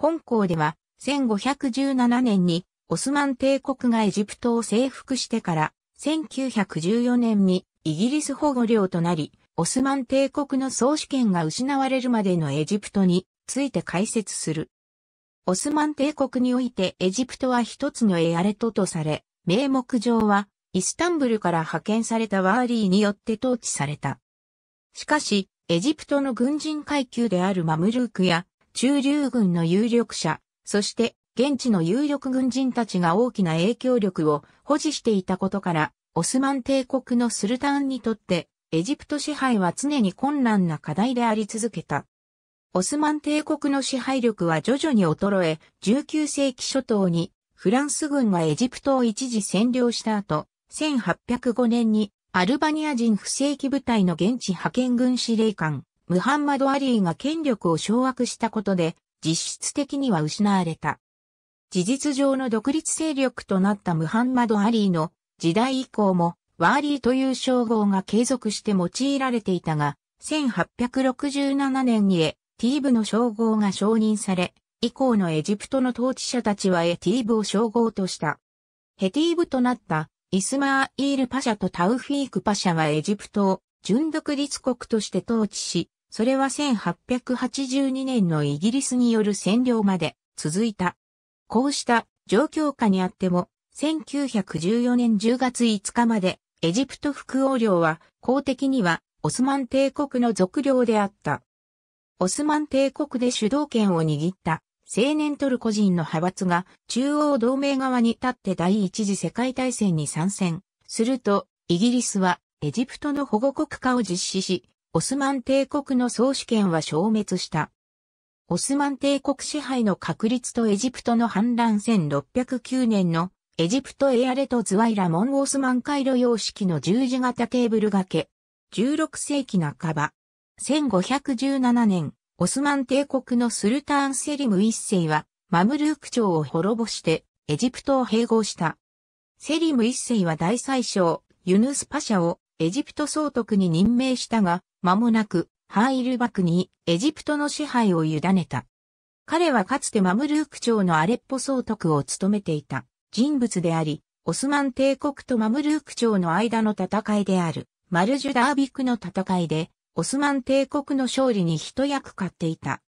本校では、1517年にオスマン帝国がエジプトを征服してから、1914年にイギリス保護領となり、オスマン帝国の総主権が失われるまでのエジプトについて解説する。オスマン帝国においてエジプトは一つのエアレトとされ、名目上はイスタンブルから派遣されたワーリーによって統治された。しかし、エジプトの軍人階級であるマムルークや中流軍の有力者、そして現地の有力軍人たちが大きな影響力を保持していたことから、オスマン帝国のスルタンにとって、エジプト支配は常に困難な課題であり続けた。オスマン帝国の支配力は徐々に衰え、19世紀初頭にフランス軍がエジプトを一時占領した後、1805年にアルバニア人不正規部隊の現地派遣軍司令官、ムハンマド・アリーが権力を掌握したことで、実質的には失われた。事実上の独立勢力となったムハンマド・アリーの時代以降も、ワーリーという称号が継続して用いられていたが、1867年にエティーブの称号が承認され、以降のエジプトの統治者たちはエティーブを称号とした。ヘティーブとなったイスマーイールパシャとタウフィークパシャはエジプトを純独立国として統治し、それは1882年のイギリスによる占領まで続いた。こうした状況下にあっても、1914年10月5日までエジプト副王領は公的にはオスマン帝国の属領であった。オスマン帝国で主導権を握った青年トルコ人の派閥が中央同盟側に立って第一次世界大戦に参戦。すると、イギリスはエジプトの保護国化を実施し、オスマン帝国の総主権は消滅した。オスマン帝国支配の確立とエジプトの反乱1609年のエジプトエアレトズワイラモンオスマン回路様式の十字型テーブル掛け。16世紀半ば。1517年、オスマン帝国のスルターンセリム一世はマムルーク朝を滅ぼしてエジプトを併合した。セリム一世は大宰相、ユヌスパシャをエジプト総督に任命したが、間もなく、ハイルバクにエジプトの支配を委ねた。彼はかつてマムルーク朝のアレッポ総督を務めていた人物であり、オスマン帝国とマムルーク朝の間の戦いである、マルジュダービクの戦いで、オスマン帝国の勝利に一役買っていた。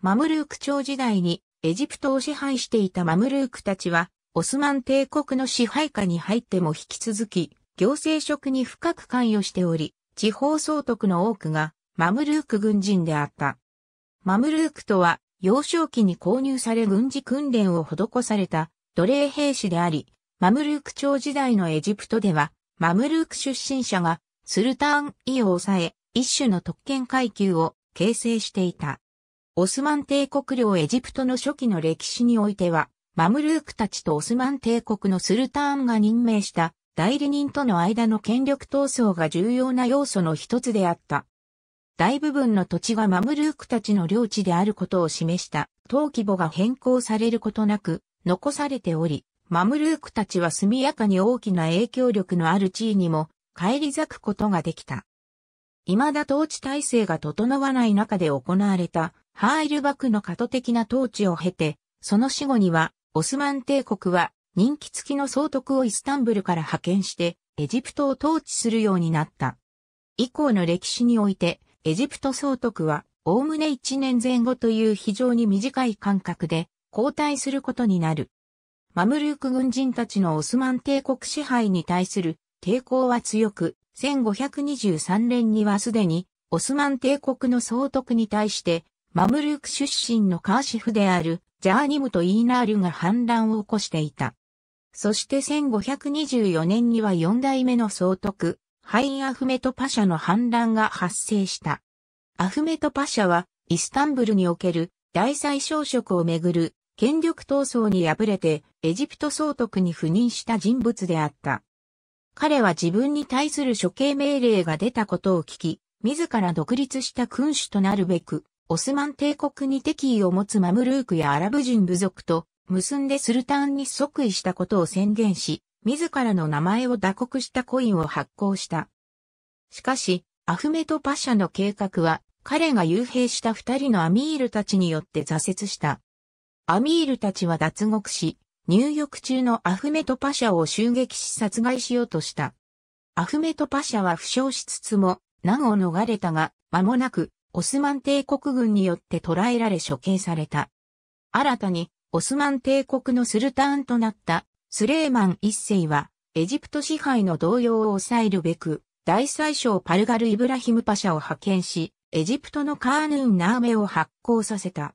マムルーク朝時代にエジプトを支配していたマムルークたちは、オスマン帝国の支配下に入っても引き続き、行政職に深く関与しており、地方総督の多くがマムルーク軍人であった。マムルークとは、幼少期に購入され軍事訓練を施された奴隷兵士であり、マムルーク朝時代のエジプトでは、マムルーク出身者がスルターン位を抑え、一種の特権階級を形成していた。オスマン帝国領エジプトの初期の歴史においては、マムルークたちとオスマン帝国のスルターンが任命した代理人との間の権力闘争が重要な要素の一つであった。大部分の土地がマムルークたちの領地であることを示した登記簿が変更されることなく残されており、マムルークたちは速やかに大きな影響力のある地位にも返り咲くことができた。未だ統治体制が整わない中で行われたハーイルバクの過渡的な統治を経て、その死後にはオスマン帝国は人気付きの総督をイスタンブルから派遣して、エジプトを統治するようになった。以降の歴史において、エジプト総督は、おおむね1年前後という非常に短い間隔で、交代することになる。マムルーク軍人たちのオスマン帝国支配に対する抵抗は強く、1523年にはすでに、オスマン帝国の総督に対して、マムルーク出身のカーシフであるジャーニムとイーナールが反乱を起こしていた。そして1524年には四代目の総督、ハイ・ン・アフメト・パシャの反乱が発生した。アフメト・パシャは、イスタンブルにおける大宰相職をめぐる権力闘争に敗れて、エジプト総督に赴任した人物であった。彼は自分に対する処刑命令が出たことを聞き、自ら独立した君主となるべく、オスマン帝国に敵意を持つマムルークやアラブ人部族と結んでスルタンに即位したことを宣言し、自らの名前を打刻したコインを発行した。しかし、アフメトパシャの計画は、彼が幽閉した二人のアミールたちによって挫折した。アミールたちは脱獄し、入浴中のアフメトパシャを襲撃し殺害しようとした。アフメトパシャは負傷しつつも、難を逃れたが、間もなく、オスマン帝国軍によって捕らえられ処刑された。新たに、オスマン帝国のスルターンとなったスレーマン一世は、エジプト支配の動揺を抑えるべく、大宰相パルガル・イブラヒムパシャを派遣し、エジプトのカーヌーン・ナーメを発行させた。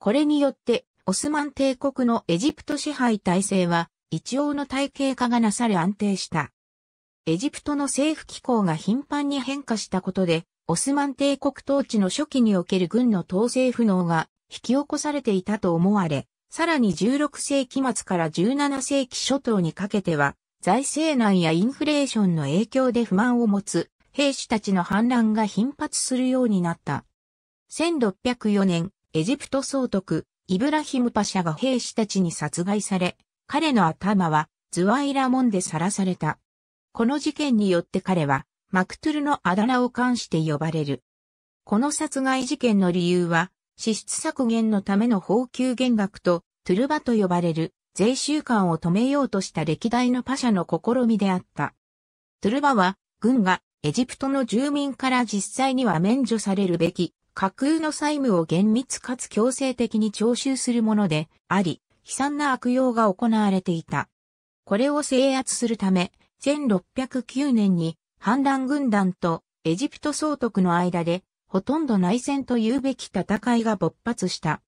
これによって、オスマン帝国のエジプト支配体制は、一応の体系化がなされ安定した。エジプトの政府機構が頻繁に変化したことで、オスマン帝国統治の初期における軍の統制不能が引き起こされていたと思われ、さらに16世紀末から17世紀初頭にかけては、財政難やインフレーションの影響で不満を持つ兵士たちの反乱が頻発するようになった。1604年、エジプト総督、イブラヒムパシャが兵士たちに殺害され、彼の頭はズワイラモンで晒された。この事件によって彼は、マクトゥルのあだ名を冠して呼ばれる。この殺害事件の理由は、支出削減のための法給減額と、トゥルバと呼ばれる税収官を止めようとした歴代のパシャの試みであった。トゥルバは、軍がエジプトの住民から実際には免除されるべき架空の債務を厳密かつ強制的に徴収するものであり、悲惨な悪用が行われていた。これを制圧するため、1609年に反乱軍団とエジプト総督の間でほとんど内戦と言うべき戦いが勃発した。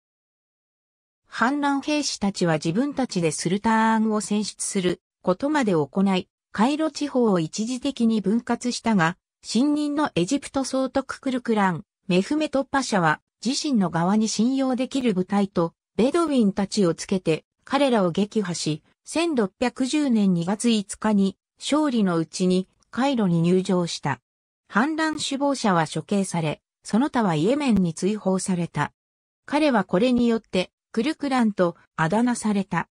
反乱兵士たちは自分たちでスルターンを選出することまで行い、カイロ地方を一時的に分割したが、新任のエジプト総督クルクラン、メフメトパ社は自身の側に信用できる部隊とベドウィンたちをつけて彼らを撃破し、1610年2月5日に勝利のうちにカイロに入場した。反乱首謀者は処刑され、その他はイエメンに追放された。彼はこれによって、クルクランとあだ名された。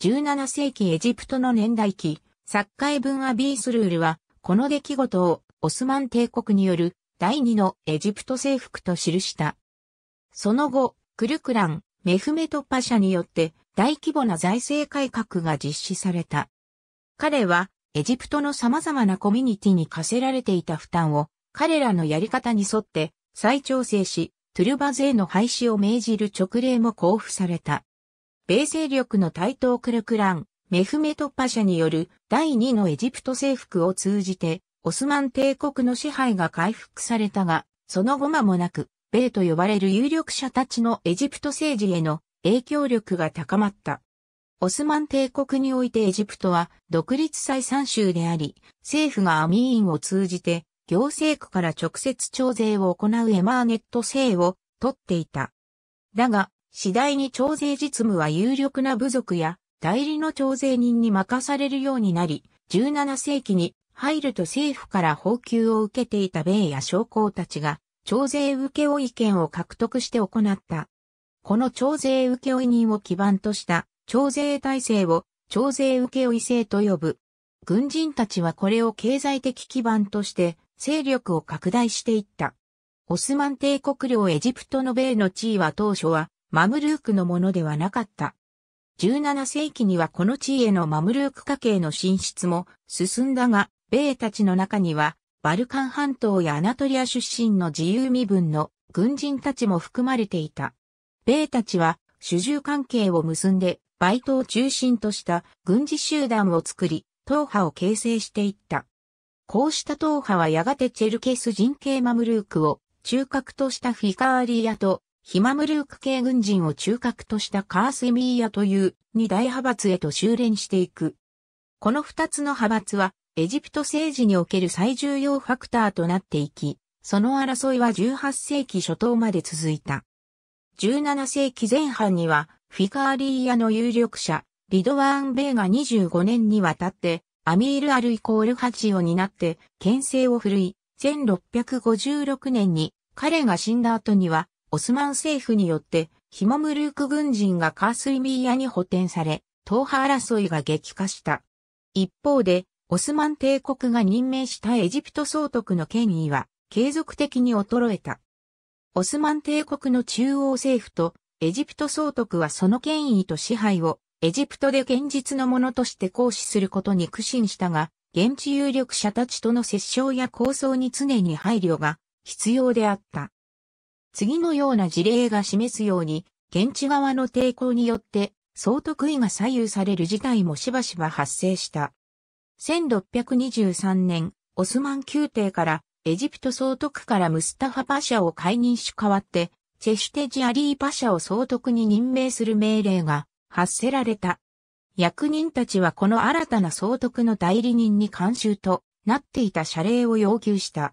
17世紀エジプトの年代記、作界文アビースルールは、この出来事をオスマン帝国による第二のエジプト征服と記した。その後、クルクラン、メフメトパ社によって大規模な財政改革が実施された。彼はエジプトの様々なコミュニティに課せられていた負担を彼らのやり方に沿って再調整し、トゥルバ勢の廃止を命じる勅令も交付された。米勢力の台東クルクラン、メフメトッパ社による第2のエジプト征服を通じて、オスマン帝国の支配が回復されたが、その後間もなく、米と呼ばれる有力者たちのエジプト政治への影響力が高まった。オスマン帝国においてエジプトは独立祭三州であり、政府がアミーンを通じて行政区から直接徴税を行うエマーネット制を取っていた。だが、次第に徴税実務は有力な部族や代理の徴税人に任されるようになり、17世紀に入ると政府から報給を受けていた米や将校たちが、徴税請負権を獲得して行った。この徴税請負人を基盤とした徴税体制を徴税請負制と呼ぶ。軍人たちはこれを経済的基盤として勢力を拡大していった。オスマン帝国領エジプトの米の地位は当初はマムルークのものではなかった。17世紀にはこの地位へのマムルーク家系の進出も進んだが、米たちの中にはバルカン半島やアナトリア出身の自由身分の軍人たちも含まれていた。米たちは主従関係を結んで、バイトを中心とした軍事集団を作り、党派を形成していった。こうした党派はやがてチェルケス人系マムルークを中核としたフィカーリーヤと、ヒマムルーク系軍人を中核としたカースミーヤという二大派閥へと修練していく。この二つの派閥は、エジプト政治における最重要ファクターとなっていき、その争いは18世紀初頭まで続いた。17世紀前半には、フィカーリーヤの有力者、リドワーン・ベイが25年にわたって、アミール・アルイコール・ハジを担って、牽制を振るい、1656年に彼が死んだ後には、オスマン政府によって、ヒモムルーク軍人がカースイミーヤに補填され、党派争いが激化した。一方で、オスマン帝国が任命したエジプト総督の権威は、継続的に衰えた。オスマン帝国の中央政府と、エジプト総督はその権威と支配をエジプトで現実のものとして行使することに苦心したが、現地有力者たちとの折衝や構想に常に配慮が必要であった。次のような事例が示すように、現地側の抵抗によって、総得意が左右される事態もしばしば発生した。1623年、オスマン宮廷からエジプト総督からムスタファパシャを解任し代わって、チェシュテジ・アリーパシャを総督に任命する命令が発せられた。役人たちはこの新たな総督の代理人に監修となっていた謝礼を要求した。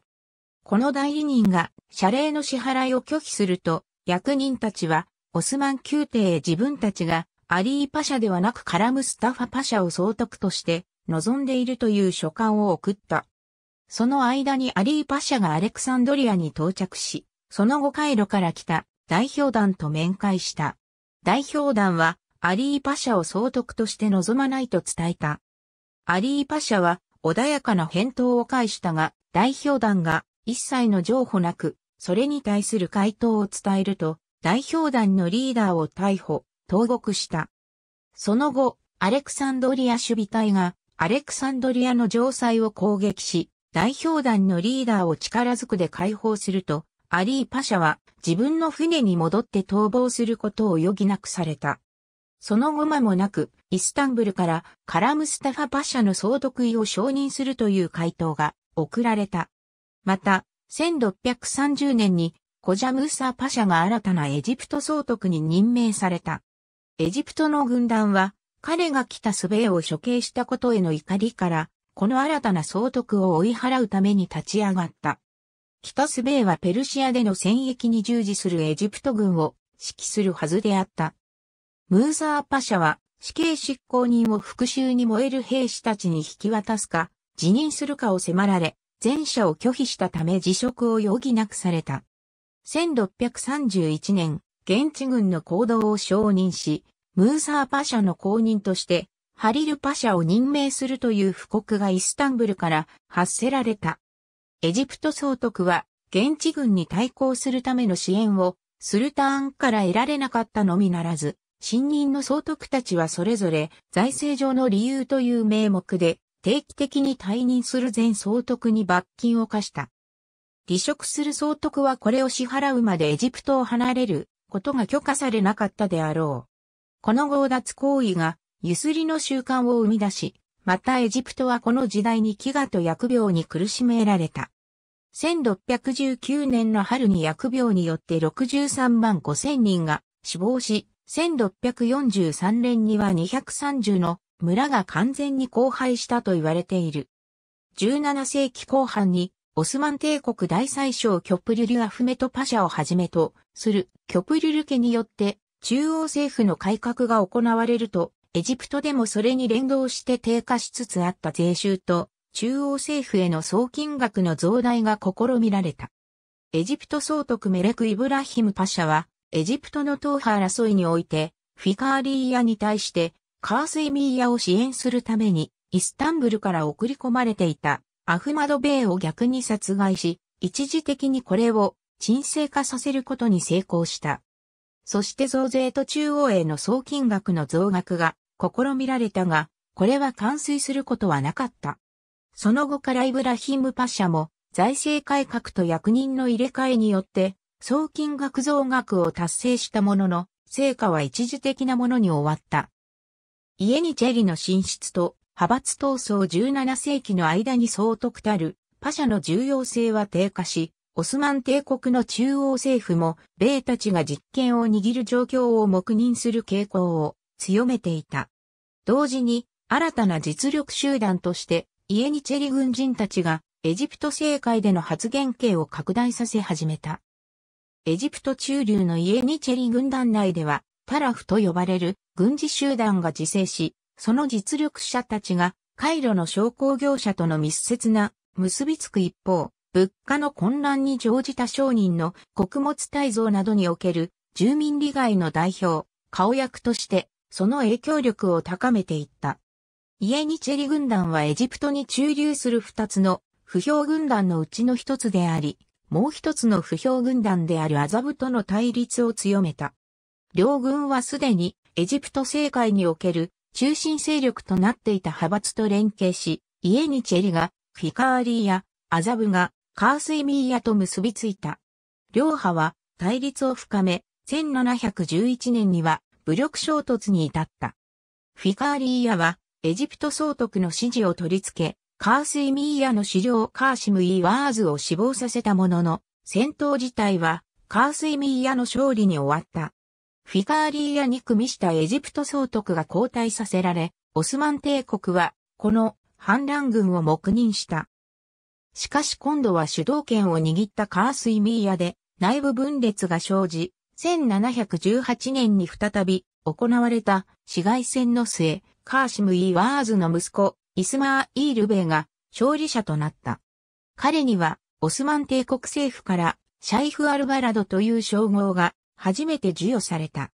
この代理人が謝礼の支払いを拒否すると、役人たちはオスマン宮廷へ自分たちがアリーパシャではなくカラムスタファパシャを総督として望んでいるという書簡を送った。その間にアリーパシャがアレクサンドリアに到着し、その後回路から来た代表団と面会した。代表団はアリーパシャを総督として望まないと伝えた。アリーパシャは穏やかな返答を返したが、代表団が一切の譲歩なく、それに対する回答を伝えると、代表団のリーダーを逮捕、投獄した。その後、アレクサンドリア守備隊が、アレクサンドリアの城塞を攻撃し、代表団のリーダーを力ずくで解放すると、アリーパシャは自分の船に戻って逃亡することを余儀なくされた。その後間もなく、イスタンブルからカラムスタファパシャの総督位を承認するという回答が送られた。また、1630年にコジャムーサーパシャが新たなエジプト総督に任命された。エジプトの軍団は、彼が来たスベエを処刑したことへの怒りから、この新たな総督を追い払うために立ち上がった。北スベエはペルシアでの戦役に従事するエジプト軍を指揮するはずであった。ムーザーパシャは死刑執行人を復讐に燃える兵士たちに引き渡すか、辞任するかを迫られ、前者を拒否したため辞職を余儀なくされた。1631年、現地軍の行動を承認し、ムーザーパシャの公認として、ハリルパシャを任命するという布告がイスタンブルから発せられた。エジプト総督は、現地軍に対抗するための支援を、スルターンから得られなかったのみならず、新任の総督たちはそれぞれ財政上の理由という名目で定期的に退任する前総督に罰金を課した。離職する総督はこれを支払うまでエジプトを離れることが許可されなかったであろう。この強奪行為がゆすりの習慣を生み出し、またエジプトはこの時代に飢餓と薬病に苦しめられた。1619年の春に薬病によって63万5千人が死亡し、1643年には230の村が完全に荒廃したと言われている。17世紀後半にオスマン帝国大宰相キョプリュリアフメト・パシャをはじめとするキョプリュル家によって中央政府の改革が行われると、エジプトでもそれに連動して低下しつつあった税収と中央政府への送金額の増大が試みられた。エジプト総督メレク・イブラヒム・パシャはエジプトの党派争いにおいて、フィカーリーヤに対して、カースイミーヤを支援するために、イスタンブルから送り込まれていた、アフマドベイを逆に殺害し、一時的にこれを沈静化させることに成功した。そして増税と中央への総金額の増額が試みられたが、これは完遂することはなかった。その後からイブラヒムパッシャも財政改革と役人の入れ替えによって送金額増額を達成したものの、成果は一時的なものに終わった。イエニチェリの進出と派閥闘争17世紀の間に総督たるパシャの重要性は低下し、オスマン帝国の中央政府も、米たちが実権を握る状況を黙認する傾向を強めていた。同時に、新たな実力集団として、イエニチェリ軍人たちが、エジプト政界での発言権を拡大させ始めた。エジプト中流のイエニチェリ軍団内では、タラフと呼ばれる軍事集団が自生し、その実力者たちが、カイロの商工業者との密接な結びつく一方、物価の混乱に乗じた商人の穀物大造などにおける住民利害の代表、顔役としてその影響力を高めていった。イエニチェリ軍団はエジプトに駐留する二つの不評軍団のうちの一つであり、もう一つの不評軍団であるアザブとの対立を強めた。両軍はすでにエジプト政界における中心勢力となっていた派閥と連携し、イエニチェリがフィカーリーやアザブがカースイミーヤと結びついた。両派は対立を深め、1711年には武力衝突に至った。フィカーリーヤはエジプト総督の支持を取り付け、カースイ・ミーヤの狩猟カーシム・イ・ワーズを死亡させたものの、戦闘自体はカースイ・ミーヤの勝利に終わった。フィカーリーヤに組みしたエジプト総督が交代させられ、オスマン帝国はこの反乱軍を黙認した。しかし今度は主導権を握ったカースイ・ミーヤで内部分裂が生じ、1718年に再び行われた市街戦の末、カーシム・イ・ワーズの息子、イスマー・イール・ベイが勝利者となった。彼には、オスマン帝国政府から、シャイフ・アルバラドという称号が、初めて授与された。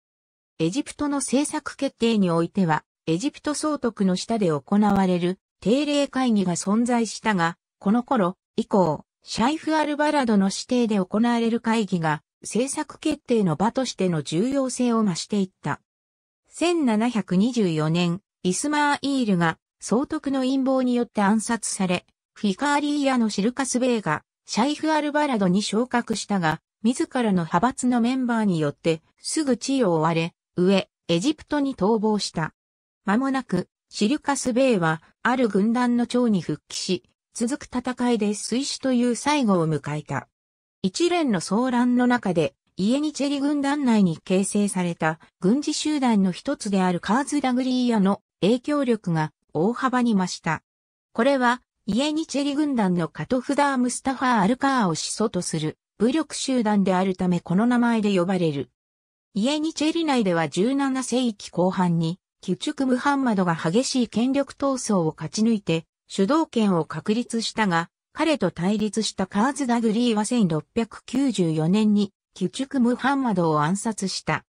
エジプトの政策決定においては、エジプト総督の下で行われる定例会議が存在したが、この頃以降、シャイフ・アルバラドの指定で行われる会議が政策決定の場としての重要性を増していった。1724年、イスマーイールが総督の陰謀によって暗殺され、フィカーリーヤのシルカス・ベイが、シャイフ・アルバラドに昇格したが、自らの派閥のメンバーによって、すぐ地位を追われ、上、エジプトに逃亡した。間もなく、シルカス・ベイは、ある軍団の長に復帰し、続く戦いで水死という最後を迎えた。一連の騒乱の中で、イエニチェリ軍団内に形成された軍事集団の一つであるカーズ・ダグリーヤの影響力が大幅に増した。これは、イエニチェリ軍団のカトフダー・ムスタファー・アルカーを始祖とする武力集団であるためこの名前で呼ばれる。イエニチェリ内では17世紀後半に、キチュク・ムハンマドが激しい権力闘争を勝ち抜いて、主導権を確立したが、彼と対立したカーズ・ダグリーは1694年に、キチュク・ムハンマドを暗殺した。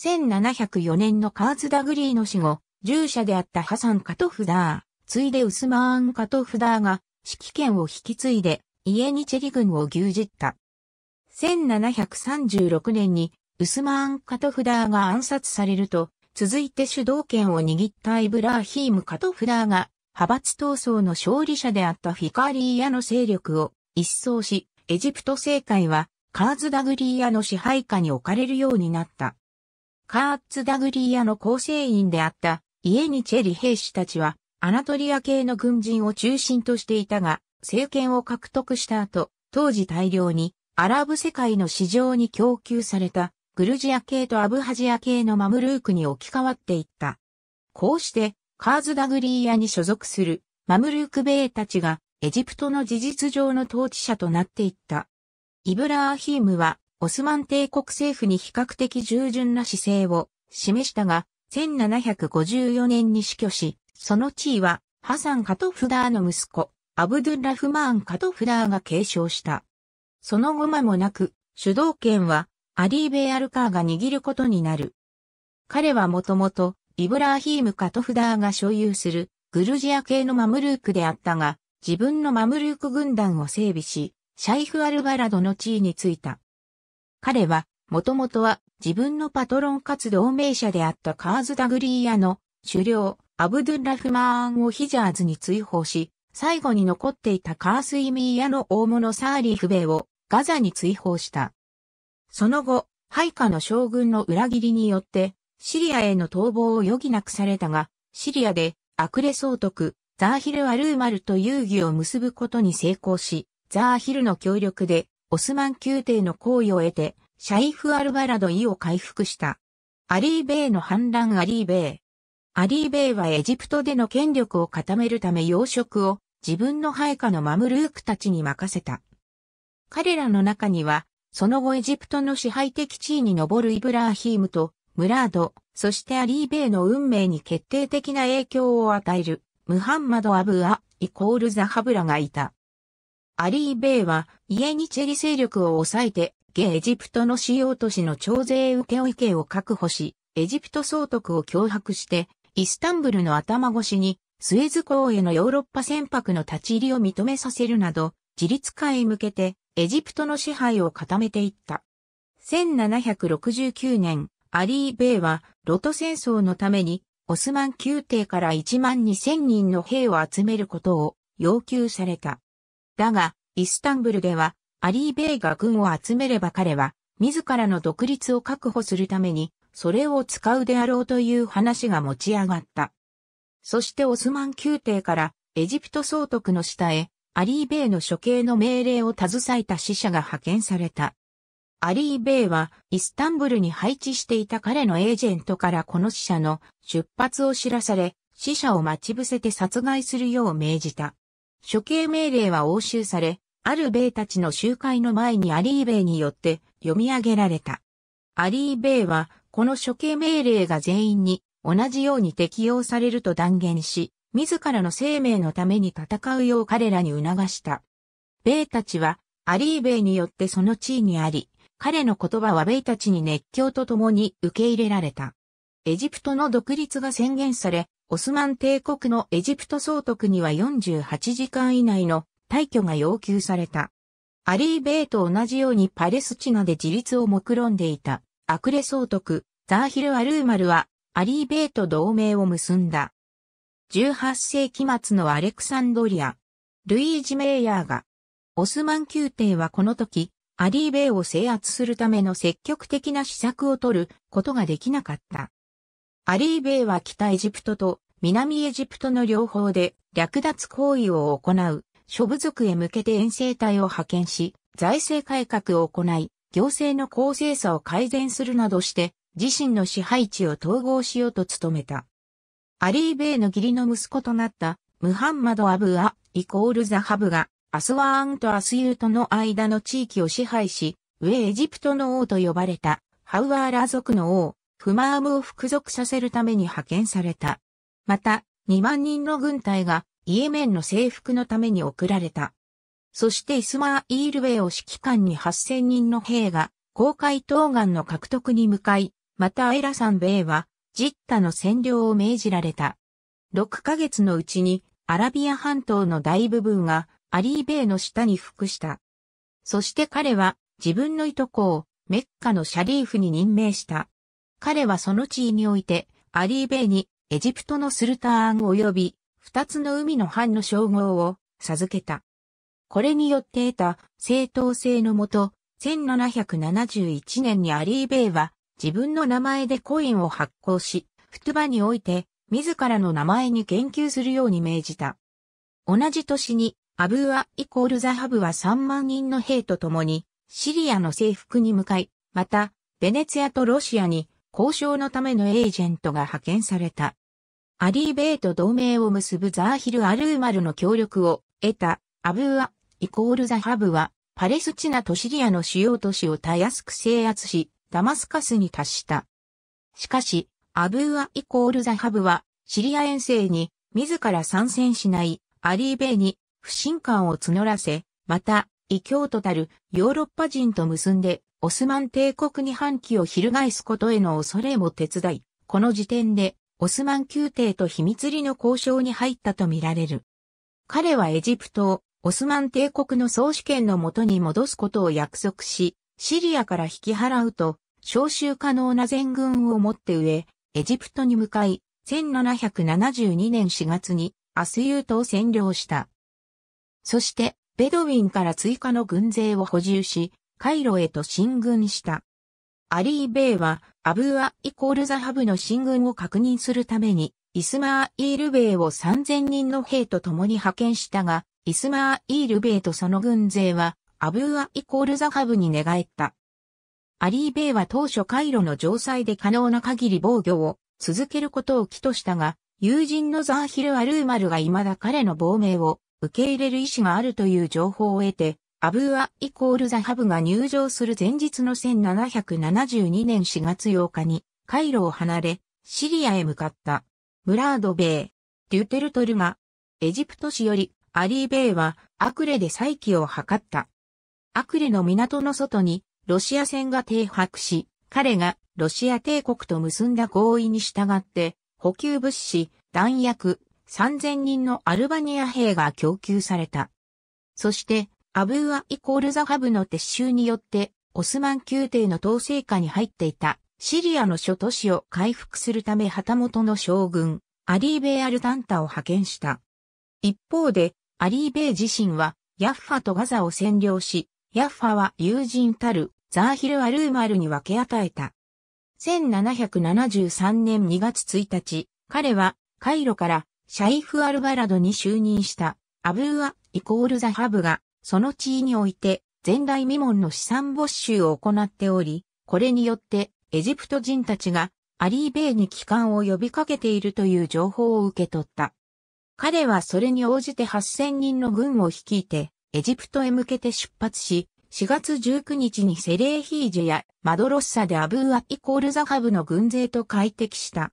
1704年のカーズ・ダグリーの死後、従者であったハサン・カトフダー、ついでウスマーン・カトフダーが指揮権を引き継いで、イエニチェリ軍を牛耳った。1736年にウスマーン・カトフダーが暗殺されると、続いて主導権を握ったイブラーヒーム・カトフダーが、派閥闘争の勝利者であったフィカーリーヤの勢力を一掃し、エジプト政界はカーズ・ダグリーヤの支配下に置かれるようになった。カーツ・ダグリーヤの構成員であった家にチェリ兵士たちは、アナトリア系の軍人を中心としていたが、政権を獲得した後、当時大量にアラブ世界の市場に供給されたグルジア系とアブハジア系のマムルークに置き換わっていった。こうして、カーズダグリーヤに所属するマムルーク米たちがエジプトの事実上の統治者となっていった。イブラーヒームはオスマン帝国政府に比較的従順な姿勢を示したが、1754年に死去し、その地位は、ハサン・カトフダーの息子、アブドゥラフマーン・カトフダーが継承した。その後間もなく、主導権は、アリー・ベアルカーが握ることになる。彼はもともと、イブラーヒーム・カトフダーが所有する、グルジア系のマムルークであったが、自分のマムルーク軍団を整備し、シャイフ・アルバラドの地位についた。彼は、もともとは自分のパトロンかつ同盟者であったカーズ・ダグリーヤの首領、アブドゥッラフマーンをヒジャーズに追放し、最後に残っていたカースイミーヤの大物サーリーフベイをガザに追放した。その後、配下の将軍の裏切りによって、シリアへの逃亡を余儀なくされたが、シリアで、アクレ総督、ザーヒル・アルーマルと遊戯を結ぶことに成功し、ザーヒルの協力で、オスマン宮廷の行為を得て、シャイフ・アルバラドイを回復した。アリー・ベイの反乱アリー・ベイ。アリー・ベイはエジプトでの権力を固めるため養殖を自分の配下のマムルークたちに任せた。彼らの中には、その後エジプトの支配的地位に上るイブラーヒームとムラード、そしてアリー・ベイの運命に決定的な影響を与えるムハンマド・アブア、イコール・ザ・ハブラがいた。アリー・ベイは、家にチェリ勢力を抑えて、下エジプトの主要都市の徴税受け負権を確保し、エジプト総督を脅迫して、イスタンブルの頭越しに、スエズ港へのヨーロッパ船舶の立ち入りを認めさせるなど、自立化へ向けて、エジプトの支配を固めていった。1769年、アリー・ベイは、ロト戦争のために、オスマン宮廷から1万2000人の兵を集めることを要求された。だが、イスタンブルでは、アリー・ベイが軍を集めれば彼は、自らの独立を確保するために、それを使うであろうという話が持ち上がった。そしてオスマン宮廷からエジプト総督の下へ、アリー・ベイの処刑の命令を携えた死者が派遣された。アリー・ベイはイスタンブルに配置していた彼のエージェントからこの死者の出発を知らされ、死者を待ち伏せて殺害するよう命じた。処刑命令は押収され、ある米たちの集会の前にアリーベイによって読み上げられた。アリーベイは、この処刑命令が全員に同じように適用されると断言し、自らの生命のために戦うよう彼らに促した。米たちは、アリーベイによってその地位にあり、彼の言葉はベイたちに熱狂とともに受け入れられた。エジプトの独立が宣言され、オスマン帝国のエジプト総督には48時間以内の退去が要求された。アリー・ベイと同じようにパレスチナで自立を目論んでいたアクレ総督ザーヒル・アルーマルはアリー・ベイと同盟を結んだ。18世紀末のアレクサンドリア、ルイージ・メイヤーが、オスマン宮廷はこの時、アリー・ベイを制圧するための積極的な施策を取ることができなかった。アリー・ベイは北エジプトと南エジプトの両方で略奪行為を行う。諸部族へ向けて遠征隊を派遣し、財政改革を行い、行政の公正さを改善するなどして、自身の支配地を統合しようと努めた。アリー・ベイの義理の息子となった、ムハンマド・アブア、イコール・ザ・ハブが、アスワーンとアスユートの間の地域を支配し、上エジプトの王と呼ばれた、ハウアーラ族の王、フマームを服属させるために派遣された。また、2万人の軍隊がイエメンの征服のために送られた。そしてイスマーイールベを指揮官に8000人の兵が、公開東岸の獲得に向かい、またアイラサンベイは、ジッタの占領を命じられた。6ヶ月のうちに、アラビア半島の大部分が、アリーベイの下に服した。そして彼は、自分のいとこを、メッカのシャリーフに任命した。彼はその地位において、アリーベイに、エジプトのスルターン及び、二つの海の藩の称号を授けた。これによって得た正当性のもと、1771年にアリー・ベイは自分の名前でコインを発行し、フトゥバにおいて自らの名前に言及するように命じた。同じ年にアブーアイコールザハブは3万人の兵と共にシリアの征服に向かい、またベネツィアとロシアに交渉のためのエージェントが派遣された。アリーベイと同盟を結ぶザーヒル・アルーマルの協力を得たアブーア、イコールザハブは、パレスチナとシリアの主要都市をたやすく制圧し、ダマスカスに達した。しかし、アブーアイコールザハブは、シリア遠征に自ら参戦しないアリーベイに不信感を募らせ、また、異教徒たるヨーロッパ人と結んで、オスマン帝国に反旗を翻すことへの恐れも手伝い、この時点でオスマン宮廷と秘密裏の交渉に入ったとみられる。彼はエジプトをオスマン帝国の総主権のもとに戻すことを約束し、シリアから引き払うと、召集可能な全軍を持って上、エジプトに向かい、1772年4月にアスユートを占領した。そして、ベドウィンから追加の軍勢を補充し、カイロへと進軍した。アリー・ベイは、アブーアイコールザハブの進軍を確認するために、イスマーイールベイを3000人の兵と共に派遣したが、イスマーイールベイとその軍勢は、アブーアイコールザハブに寝返った。アリーベイは当初カイロの城塞で可能な限り防御を続けることを起としたが、友人のザーヒル・アルーマルが未だ彼の亡命を受け入れる意思があるという情報を得て、アブーアイコールザハブが入場する前日の1772年4月8日に、カイロを離れ、シリアへ向かった。ムラード・ベイ、デュテルトルマ、エジプト市より、アリー・ベイは、アクレで再起を図った。アクレの港の外に、ロシア船が停泊し、彼が、ロシア帝国と結んだ合意に従って、補給物資、弾薬、3000人のアルバニア兵が供給された。そして、アブーアイコールザハブの撤収によって、オスマン宮廷の統制下に入っていた、シリアの諸都市を回復するため旗本の将軍、アリーベイ・アルタンタを派遣した。一方で、アリーベイ自身は、ヤッファとガザを占領し、ヤッファは友人たる、ザーヒル・アルーマルに分け与えた。1773年2月1日、彼は、カイロから、シャイフ・アルバラドに就任した、アブーア・イコール・ザ・ハブが、その地位において、前代未聞の資産没収を行っており、これによってエジプト人たちがアリーベイに帰還を呼びかけているという情報を受け取った。彼はそれに応じて8000人の軍を率いて、エジプトへ向けて出発し、4月19日にセレーヒージェやマドロッサでアブーアイコールザハブの軍勢と解敵した。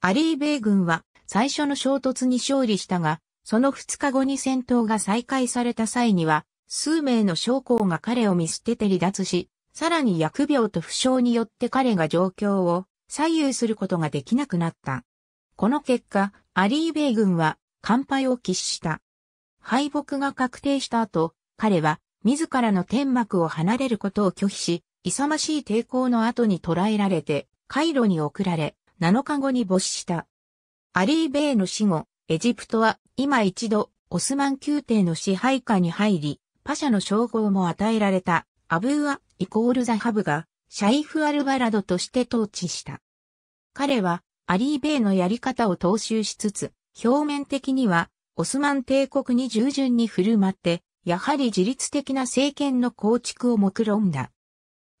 アリーベイ軍は最初の衝突に勝利したが、その2日後に戦闘が再開された際には、数名の将校が彼を見捨てて離脱し、さらに疫病と負傷によって彼が状況を左右することができなくなった。この結果、アリー米軍は乾杯を喫した。敗北が確定した後、彼は自らの天幕を離れることを拒否し、勇ましい抵抗の後に捕らえられて、カイロに送られ、7日後に没した。アリー・ベイの死後、エジプトは今一度、オスマン宮廷の支配下に入り、パシャの称号も与えられた、アブーア、イコールザハブが、シャイフ・アルバラドとして統治した。彼は、アリー・ベイのやり方を踏襲しつつ、表面的には、オスマン帝国に従順に振る舞って、やはり自律的な政権の構築を目論んだ。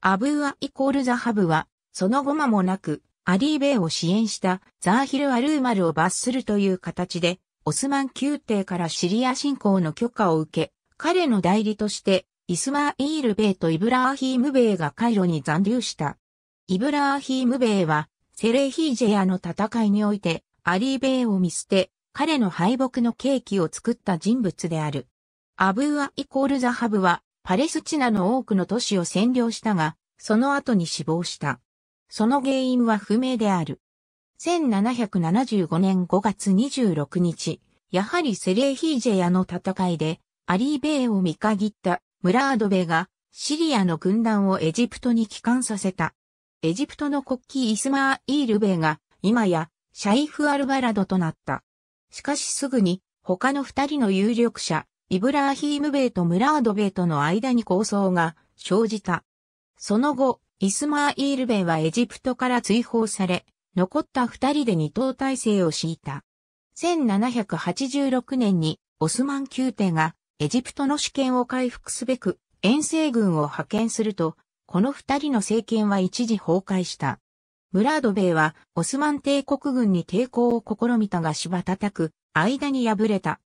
アブーア・イコールザハブは、その後間もなく、アリー・ベイを支援したザーヒル・アルーマルを罰するという形で、オスマン宮廷からシリア侵攻の許可を受け、彼の代理としてイスマイール・ベイとイブラーヒーム・ベイがカイロに残留した。イブラーヒーム・ベイはセレヒージェアの戦いにおいてアリー・ベイを見捨て、彼の敗北の契機を作った人物である。アブーア・イコール・ザ・ハブはパレスチナの多くの都市を占領したが、その後に死亡した。その原因は不明である。1775年5月26日、やはりセレーヒージェヤの戦いで、アリーベイを見限ったムラードベがシリアの軍団をエジプトに帰還させた。エジプトの国旗イスマーイールベイが今やシャイフ・アルバラドとなった。しかしすぐに他の二人の有力者、イブラーヒームベイとムラードベイとの間に抗争が生じた。その後、イスマーイールベイはエジプトから追放され、残った二人で二等体制を敷いた。1786年にオスマン宮廷がエジプトの主権を回復すべく遠征軍を派遣すると、この二人の政権は一時崩壊した。ムラードベイはオスマン帝国軍に抵抗を試みたがしばたたく、間に敗れた。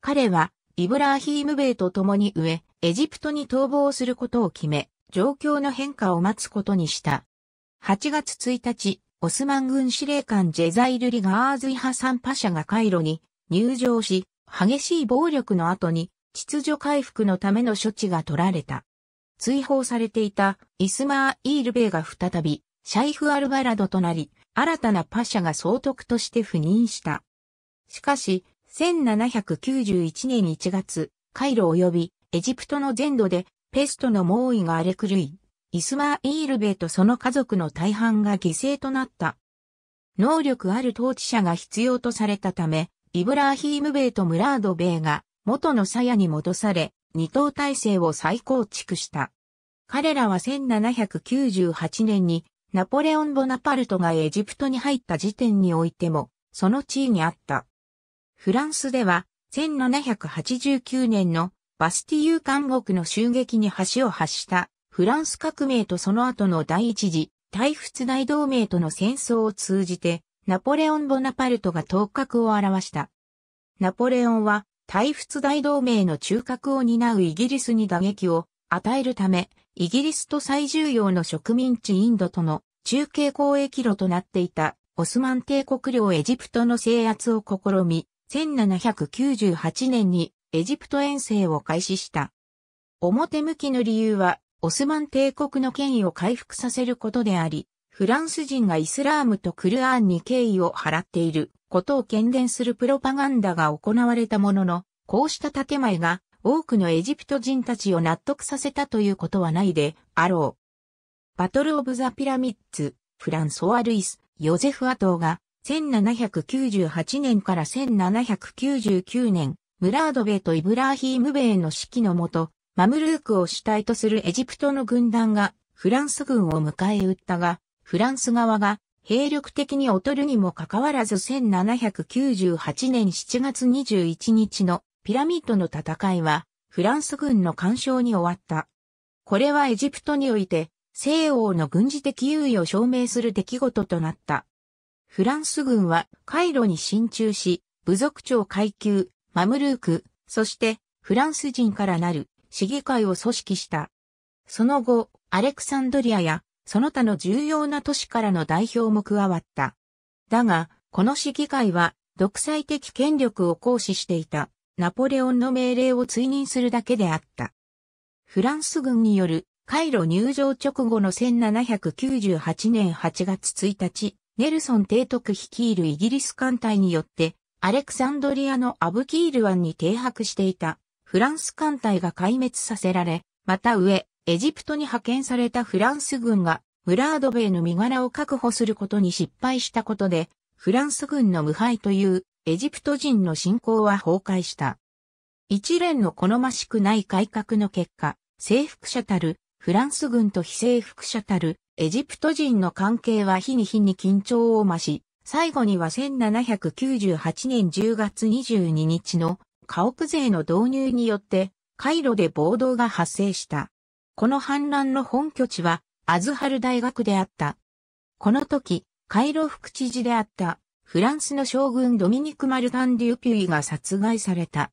彼はイブラーヒームベイと共に植え、エジプトに逃亡することを決め、状況の変化を待つことにした。8月1日、オスマン軍司令官ジェザイル・リガーズ・イハサン・パシャがカイロに入場し、激しい暴力の後に秩序回復のための処置が取られた。追放されていたイスマー・イール・ベイが再び、シャイフ・アルバラドとなり、新たなパシャが総督として赴任した。しかし、1791年1月、カイロ及びエジプトの全土でペストの猛威が荒れ狂い、イスマーイールベとその家族の大半が犠牲となった。能力ある統治者が必要とされたため、イブラーヒームベイとムラードベイが元の鞘に戻され、二党体制を再構築した。彼らは1798年にナポレオン・ボナパルトがエジプトに入った時点においても、その地位にあった。フランスでは1789年のバスティユー監獄の襲撃に橋を発したフランス革命とその後の第一次大仏大同盟との戦争を通じてナポレオン・ボナパルトが頭角を表した。ナポレオンは大仏大同盟の中核を担うイギリスに打撃を与えるため、イギリスと最重要の植民地インドとの中継交易路となっていたオスマン帝国領エジプトの制圧を試み、1798年にエジプト遠征を開始した。表向きの理由は、オスマン帝国の権威を回復させることであり、フランス人がイスラームとクルアーンに敬意を払っていることを喧伝するプロパガンダが行われたものの、こうした建前が多くのエジプト人たちを納得させたということはないであろう。バトル・オブ・ザ・ピラミッツ、フランソワ・ルイス、ヨゼフ・アトーが1798年から1799年、ムラードベとイブラーヒームベイの指揮のもと、マムルークを主体とするエジプトの軍団がフランス軍を迎え撃ったが、フランス側が兵力的に劣るにもかかわらず1798年7月21日のピラミッドの戦いはフランス軍の干渉に終わった。これはエジプトにおいて西欧の軍事的優位を証明する出来事となった。フランス軍はカイロに進駐し、部族長階級、マムルーク、そしてフランス人からなる市議会を組織した。その後、アレクサンドリアやその他の重要な都市からの代表も加わった。だが、この市議会は独裁的権力を行使していたナポレオンの命令を追認するだけであった。フランス軍によるカイロ入場直後の1798年8月1日、ネルソン提督率いるイギリス艦隊によってアレクサンドリアのアブキール湾に停泊していたフランス艦隊が壊滅させられ、また上、エジプトに派遣されたフランス軍がムラードベイの身柄を確保することに失敗したことで、フランス軍の無敗というエジプト人の侵攻は崩壊した。一連の好ましくない改革の結果、征服者たるフランス軍と非征服者たるエジプト人の関係は日に日に緊張を増し、最後には1798年10月22日の家屋税の導入によって、イ路で暴動が発生した。この反乱の本拠地は、アズハル大学であった。この時、カイロ副知事であった、フランスの将軍ドミニク・マルタン・デュピュイが殺害された。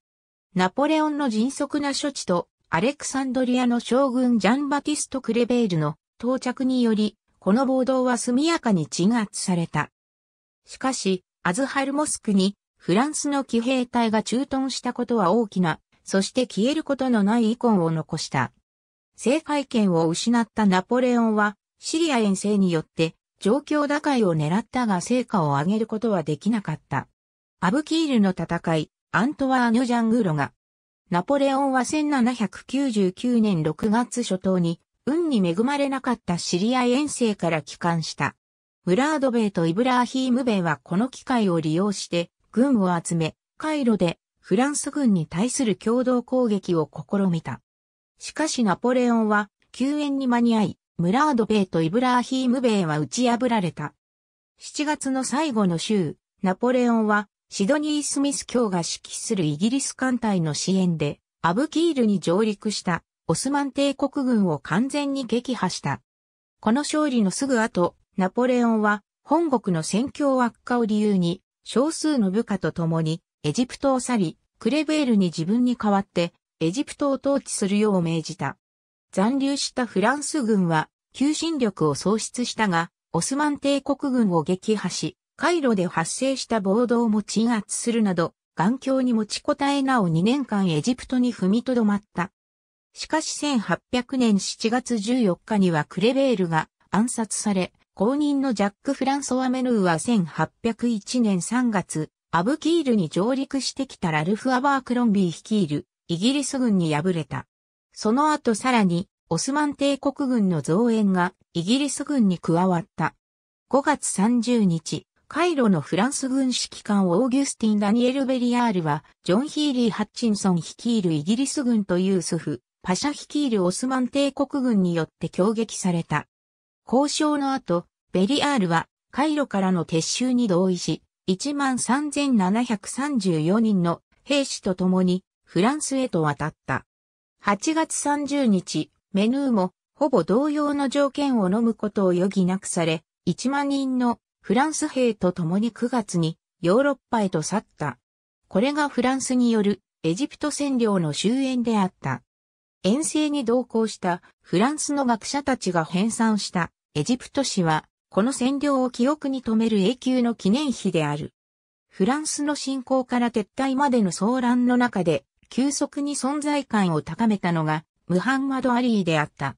ナポレオンの迅速な処置と、アレクサンドリアの将軍ジャン・バティスト・クレベールの到着により、この暴動は速やかに鎮圧された。しかし、アズハルモスクにフランスの騎兵隊が駐屯したことは大きな、そして消えることのない遺恨を残した。政界権を失ったナポレオンは、シリア遠征によって状況打開を狙ったが成果を上げることはできなかった。アブキールの戦い、アントワーニョ・ジャングロが、ナポレオンは1799年6月初頭に、運に恵まれなかったシリア遠征から帰還した。ムラードベイとイブラーヒームベイはこの機会を利用して軍を集め、カイロでフランス軍に対する共同攻撃を試みた。しかしナポレオンは救援に間に合い、ムラードベイとイブラーヒームベイは打ち破られた。7月の最後の週、ナポレオンはシドニー・スミス卿が指揮するイギリス艦隊の支援で、アブキールに上陸したオスマン帝国軍を完全に撃破した。この勝利のすぐ後、ナポレオンは本国の戦況悪化を理由に少数の部下と共にエジプトを去り、クレベールに自分に代わってエジプトを統治するよう命じた。残留したフランス軍は求心力を喪失したが、オスマン帝国軍を撃破し、カイロで発生した暴動も鎮圧するなど、眼強に持ちこたえなお2年間エジプトに踏みとどまった。しかし1800年7月14日にはクレベールが暗殺され、後任のジャック・フランソワ・メヌーは1801年3月、アブキールに上陸してきたラルフ・アバークロンビー率いるイギリス軍に敗れた。その後さらにオスマン帝国軍の増援がイギリス軍に加わった。5月30日、カイロのフランス軍指揮官オーギュスティン・ダニエル・ベリアールは、ジョン・ヒーリー・ハッチンソン率いるイギリス軍とユースフ、パシャ率いるオスマン帝国軍によって攻撃された。交渉の後、ベリアールはカイロからの撤収に同意し、13,734人の兵士と共にフランスへと渡った。8月30日、メヌーもほぼ同様の条件を飲むことを余儀なくされ、1万人のフランス兵と共に9月にヨーロッパへと去った。これがフランスによるエジプト占領の終焉であった。遠征に同行したフランスの学者たちが編纂したエジプト史は、この占領を記憶に留める永久の記念碑である。フランスの侵攻から撤退までの騒乱の中で、急速に存在感を高めたのが、ムハンマド・アリーであった。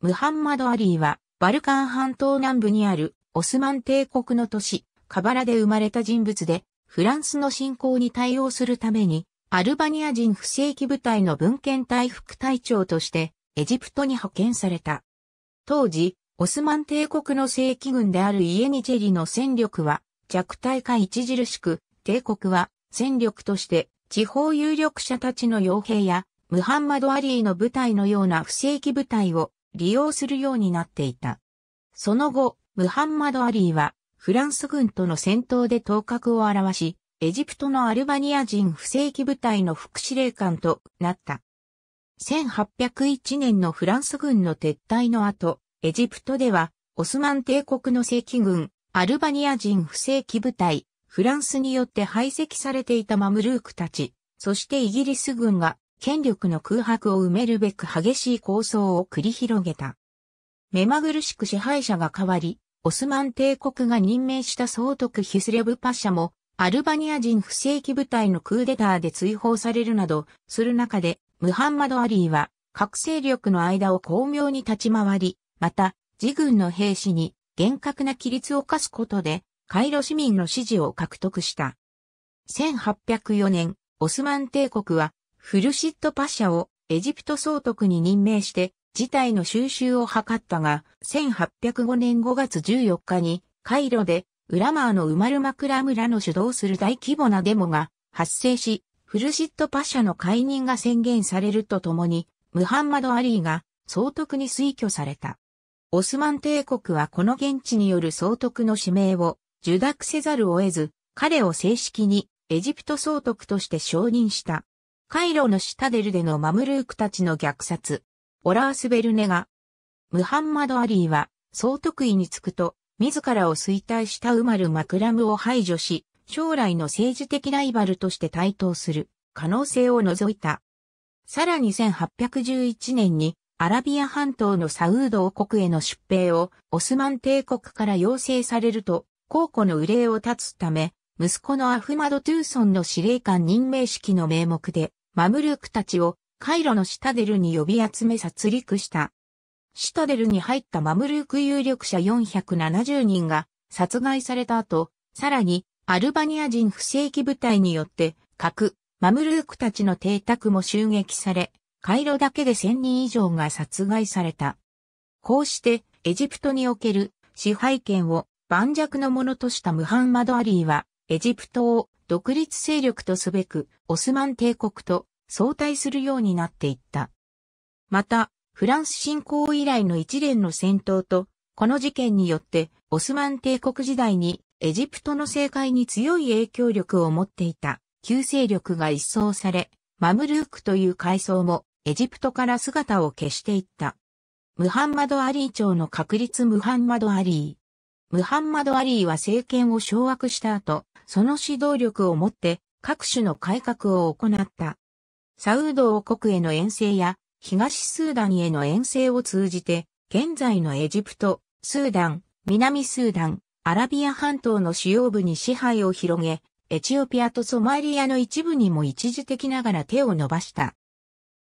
ムハンマド・アリーは、バルカン半島南部にある、オスマン帝国の都市、カバラで生まれた人物で、フランスの侵攻に対応するために、アルバニア人不正規部隊の文献隊副隊長として、エジプトに派遣された。当時、オスマン帝国の正規軍であるイエニチェリの戦力は弱体化著しく、帝国は戦力として地方有力者たちの傭兵やムハンマド・アリーの部隊のような不正規部隊を利用するようになっていた。その後、ムハンマド・アリーはフランス軍との戦闘で頭角を現し、エジプトのアルバニア人不正規部隊の副司令官となった。1801年のフランス軍の撤退の後、エジプトでは、オスマン帝国の正規軍、アルバニア人不正規部隊、フランスによって排斥されていたマムルークたち、そしてイギリス軍が権力の空白を埋めるべく激しい抗争を繰り広げた。目まぐるしく支配者が変わり、オスマン帝国が任命した総督ヒスレブパシャも、アルバニア人不正規部隊のクーデターで追放されるなど、する中で、ムハンマド・アリーは、各勢力の間を巧妙に立ち回り、また、自軍の兵士に厳格な規律を課すことで、カイロ市民の支持を獲得した。1804年、オスマン帝国は、フルシットパシャをエジプト総督に任命して、事態の収拾を図ったが、1805年5月14日に、カイロで、ウラマーのウマルマクラ村の主導する大規模なデモが発生し、フルシットパシャの解任が宣言されるとともに、ムハンマド・アリーが総督に推挙された。オスマン帝国はこの現地による総督の指名を受諾せざるを得ず、彼を正式にエジプト総督として承認した。カイロのシタデルでのマムルークたちの虐殺。オラースベルネガ。ムハンマド・アリーは総督位につくと、自らを衰退したウマル・マクラムを排除し、将来の政治的ライバルとして台頭する可能性を除いた。さらに1811年にアラビア半島のサウード王国への出兵をオスマン帝国から要請されると、皇庫の憂いを断つため、息子のアフマド・トゥーソンの司令官任命式の名目で、マムルークたちをカイロのシタデルに呼び集め殺戮した。シタデルに入ったマムルーク有力者470人が殺害された後、さらにアルバニア人不正規部隊によって、各マムルークたちの邸宅も襲撃され、カイロだけで1000人以上が殺害された。こうして、エジプトにおける支配権を盤石のものとしたムハンマド・アリーは、エジプトを独立勢力とすべく、オスマン帝国と相対するようになっていった。また、フランス侵攻以来の一連の戦闘と、この事件によって、オスマン帝国時代にエジプトの政界に強い影響力を持っていた旧勢力が一掃され、マムルークという階層もエジプトから姿を消していった。ムハンマド・アリー朝の確立ムハンマド・アリー。ムハンマド・アリーは政権を掌握した後、その指導力を持って各種の改革を行った。サウード王国への遠征や東スーダンへの遠征を通じて、現在のエジプト、スーダン、南スーダン、アラビア半島の主要部に支配を広げ、エチオピアとソマリアの一部にも一時的ながら手を伸ばした。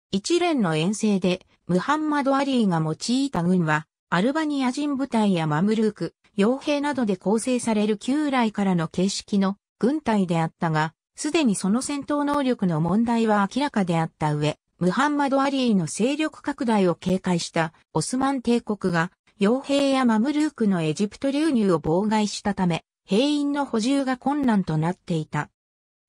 一連の遠征で、ムハンマド・アリーが用いた軍は、アルバニア人部隊やマムルーク、傭兵などで構成される旧来からの形式の軍隊であったが、すでにその戦闘能力の問題は明らかであった上、ムハンマド・アリーの勢力拡大を警戒したオスマン帝国が、傭兵やマムルークのエジプト流入を妨害したため、兵員の補充が困難となっていた。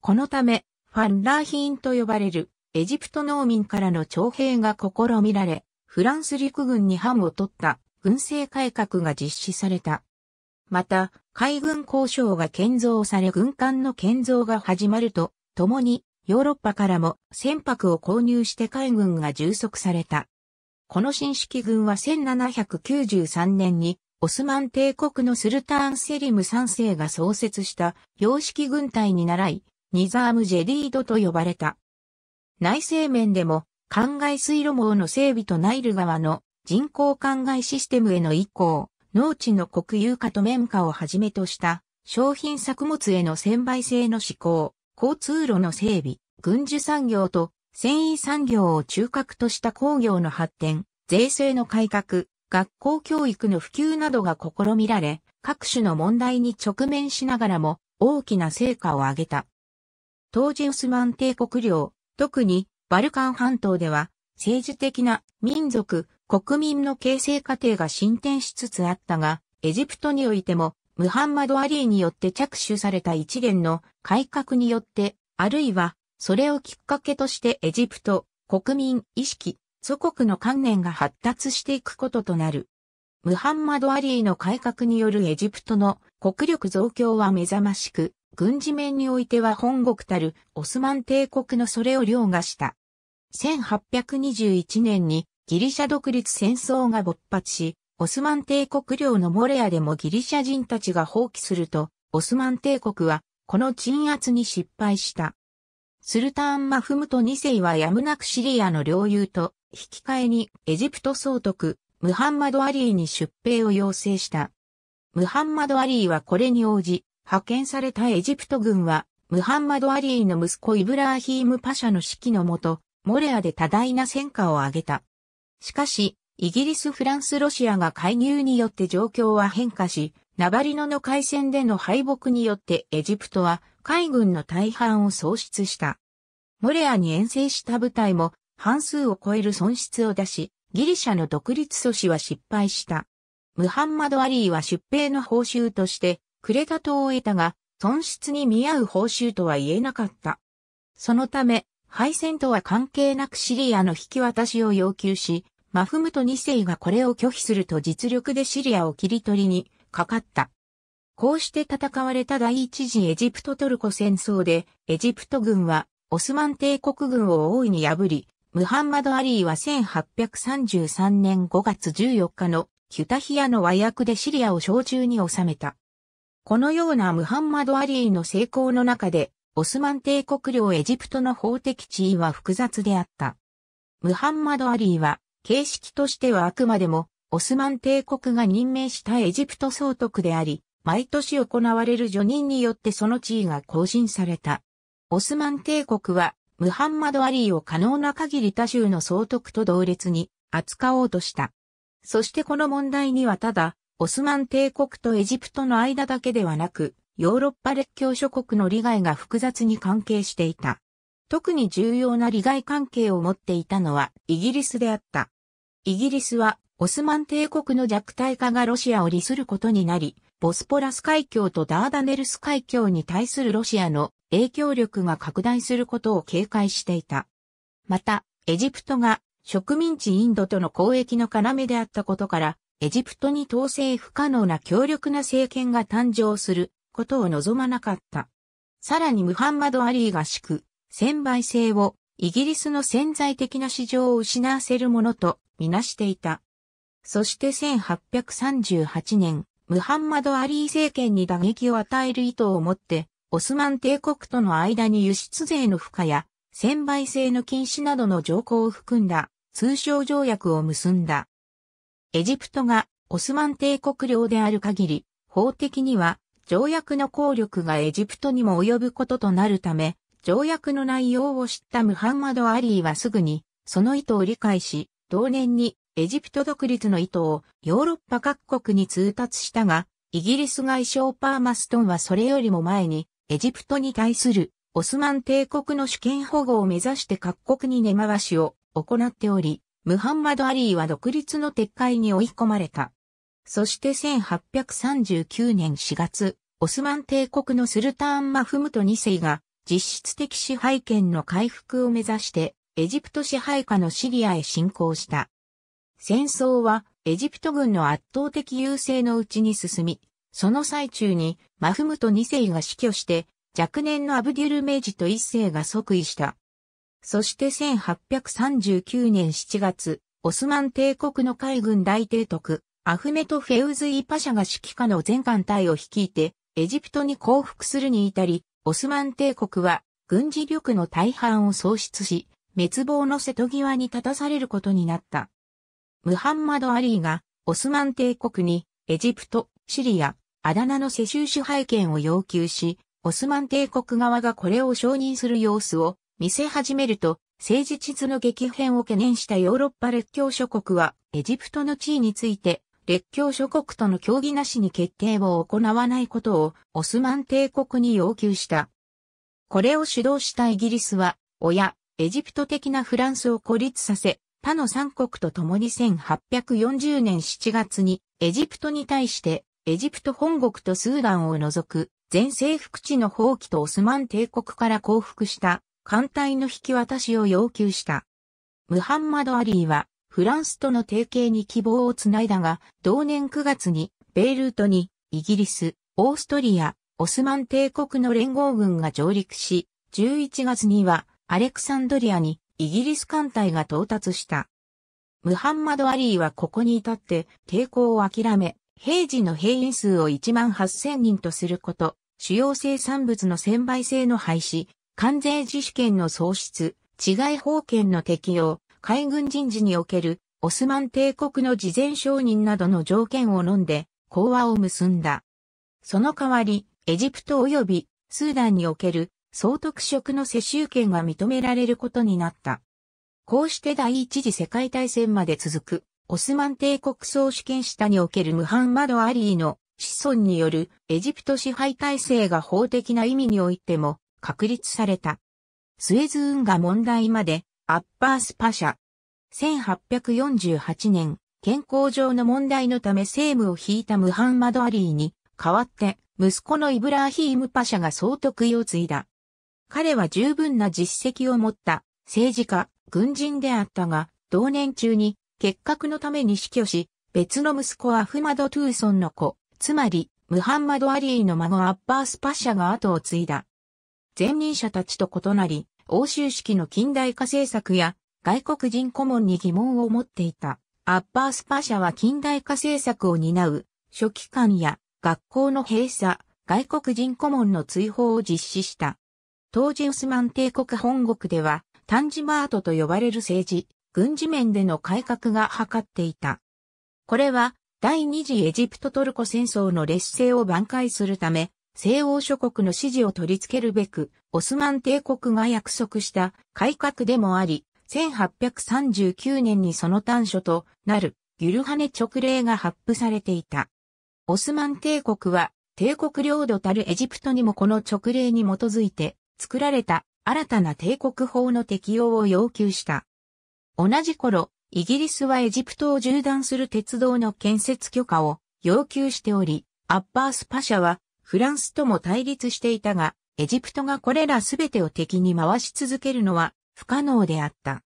このため、ファンラーヒーンと呼ばれるエジプト農民からの徴兵が試みられ、フランス陸軍に班を取った軍政改革が実施された。また、海軍交渉が建造され軍艦の建造が始まると、共にヨーロッパからも船舶を購入して海軍が充足された。この新式軍は1793年にオスマン帝国のスルターンセリム3世が創設した洋式軍隊に倣い、ニザームジェディードと呼ばれた。内政面でも、灌漑水路網の整備とナイル川の人工灌漑システムへの移行、農地の国有化と綿化をはじめとした商品作物への専売性の施行、交通路の整備、軍需産業と繊維産業を中核とした工業の発展、税制の改革、学校教育の普及などが試みられ、各種の問題に直面しながらも大きな成果を上げた。当時オスマン帝国領、特にバルカン半島では政治的な民族、国民の形成過程が進展しつつあったが、エジプトにおいてもムハンマド・アリーによって着手された一連の改革によって、あるいはそれをきっかけとしてエジプト、国民、意識、祖国の観念が発達していくこととなる。ムハンマド・アリーの改革によるエジプトの国力増強は目覚ましく、軍事面においては本国たるオスマン帝国のそれを凌駕した。1821年にギリシャ独立戦争が勃発し、オスマン帝国領のモレアでもギリシャ人たちが放棄すると、オスマン帝国はこの鎮圧に失敗した。スルターン・マフムト2世はやむなくシリアの領有と引き換えにエジプト総督ムハンマド・アリーに出兵を要請した。ムハンマド・アリーはこれに応じ、派遣されたエジプト軍は、ムハンマド・アリーの息子イブラーヒーム・パシャの指揮のもと、モレアで多大な戦果を挙げた。しかし、イギリス・フランス・ロシアが介入によって状況は変化し、ナバリノの海戦での敗北によってエジプトは海軍の大半を喪失した。モレアに遠征した部隊も半数を超える損失を出し、ギリシャの独立阻止は失敗した。ムハンマド・アリーは出兵の報酬としてクレタ島を得たが、損失に見合う報酬とは言えなかった。そのため、敗戦とは関係なくシリアの引き渡しを要求し、マフムト2世がこれを拒否すると実力でシリアを切り取りにかかった。こうして戦われた第一次エジプトトルコ戦争で、エジプト軍はオスマン帝国軍を大いに破り、ムハンマド・アリーは1833年5月14日のキュタヒアの和訳でシリアを小中に収めた。このようなムハンマド・アリーの成功の中で、オスマン帝国領エジプトの法的地位は複雑であった。ムハンマド・アリーは、形式としてはあくまでも、オスマン帝国が任命したエジプト総督であり、毎年行われる除任によってその地位が更新された。オスマン帝国は、ムハンマド・アリーを可能な限り他州の総督と同列に扱おうとした。そしてこの問題にはただ、オスマン帝国とエジプトの間だけではなく、ヨーロッパ列強諸国の利害が複雑に関係していた。特に重要な利害関係を持っていたのはイギリスであった。イギリスはオスマン帝国の弱体化がロシアを利することになり、ボスポラス海峡とダーダネルス海峡に対するロシアの影響力が拡大することを警戒していた。また、エジプトが植民地インドとの交易の要であったことから、エジプトに統制不可能な強力な政権が誕生することを望まなかった。さらにムハンマド・アリーが敷く、専売制をイギリスの潜在的な市場を失わせるものとみなしていた。そして1838年、ムハンマド・アリー政権に打撃を与える意図を持って、オスマン帝国との間に輸出税の負荷や、専売制の禁止などの条項を含んだ通商条約を結んだ。エジプトがオスマン帝国領である限り、法的には条約の効力がエジプトにも及ぶこととなるため、条約の内容を知ったムハンマド・アリーはすぐに、その意図を理解し、同年にエジプト独立の意図をヨーロッパ各国に通達したが、イギリス外相パーマストンはそれよりも前に、エジプトに対するオスマン帝国の主権保護を目指して各国に根回しを行っており、ムハンマド・アリーは独立の撤回に追い込まれた。そして1839年4月、オスマン帝国のスルターン・マフムト2世が実質的支配権の回復を目指してエジプト支配下のシリアへ侵攻した。戦争はエジプト軍の圧倒的優勢のうちに進み、その最中にマフムト2世が死去して若年のアブデュル・メイジと1世が即位した。そして1839年7月、オスマン帝国の海軍大帝督、アフメト・フェウズ・イ・パシャが指揮下の全艦隊を率いて、エジプトに降伏するに至り、オスマン帝国は軍事力の大半を喪失し、滅亡の瀬戸際に立たされることになった。ムハンマド・アリーがオスマン帝国にエジプト、シリア、アダナの世襲支配権を要求し、オスマン帝国側がこれを承認する様子を見せ始めると、政治地図の激変を懸念したヨーロッパ列強諸国は、エジプトの地位について、列強諸国との協議なしに決定を行わないことを、オスマン帝国に要求した。これを主導したイギリスは、親、エジプト的なフランスを孤立させ、他の三国と共に1840年7月に、エジプトに対して、エジプト本国とスーダンを除く、全征服地の放棄とオスマン帝国から降伏した艦隊の引き渡しを要求した。ムハンマド・アリーは、フランスとの提携に希望をつないだが、同年9月に、ベイルートに、イギリス、オーストリア、オスマン帝国の連合軍が上陸し、11月には、アレクサンドリアに、イギリス艦隊が到達した。ムハンマド・アリーはここに至って抵抗を諦め、平時の兵員数を1万8000人とすること、主要生産物の専売制の廃止、関税自主権の創出、治外法権の適用、海軍人事におけるオスマン帝国の事前承認などの条件を飲んで講和を結んだ。その代わり、エジプト及びスーダンにおける総督職の世襲権が認められることになった。こうして第一次世界大戦まで続く、オスマン帝国総主権下におけるムハンマド・アリーの子孫によるエジプト支配体制が法的な意味においても確立された。スエズ運河問題まで、アッパースパシャ。1848年、健康上の問題のため政務を引いたムハンマド・アリーに、代わって、息子のイブラーヒーム・パシャが総督を継いだ。彼は十分な実績を持った政治家、軍人であったが、同年中に結核のために死去し、別の息子アフマド・トゥーソンの子、つまりムハンマド・アリーの孫アッバース・パシャが後を継いだ。前任者たちと異なり、欧州式の近代化政策や外国人顧問に疑問を持っていた。アッパースパ社は近代化政策を担う、書記官や学校の閉鎖、外国人顧問の追放を実施した。当時ウスマン帝国本国では、タンジマートと呼ばれる政治、軍事面での改革が図っていた。これは、第二次エジプトトルコ戦争の劣勢を挽回するため、西欧諸国の支持を取り付けるべく、オスマン帝国が約束した改革でもあり、1839年にその端緒となるギュルハネ勅令が発布されていた。オスマン帝国は帝国領土たるエジプトにもこの勅令に基づいて作られた新たな帝国法の適用を要求した。同じ頃、イギリスはエジプトを縦断する鉄道の建設許可を要求しており、アッバースパシャはフランスとも対立していたが、エジプトがこれらすべてを敵に回し続けるのは不可能であった。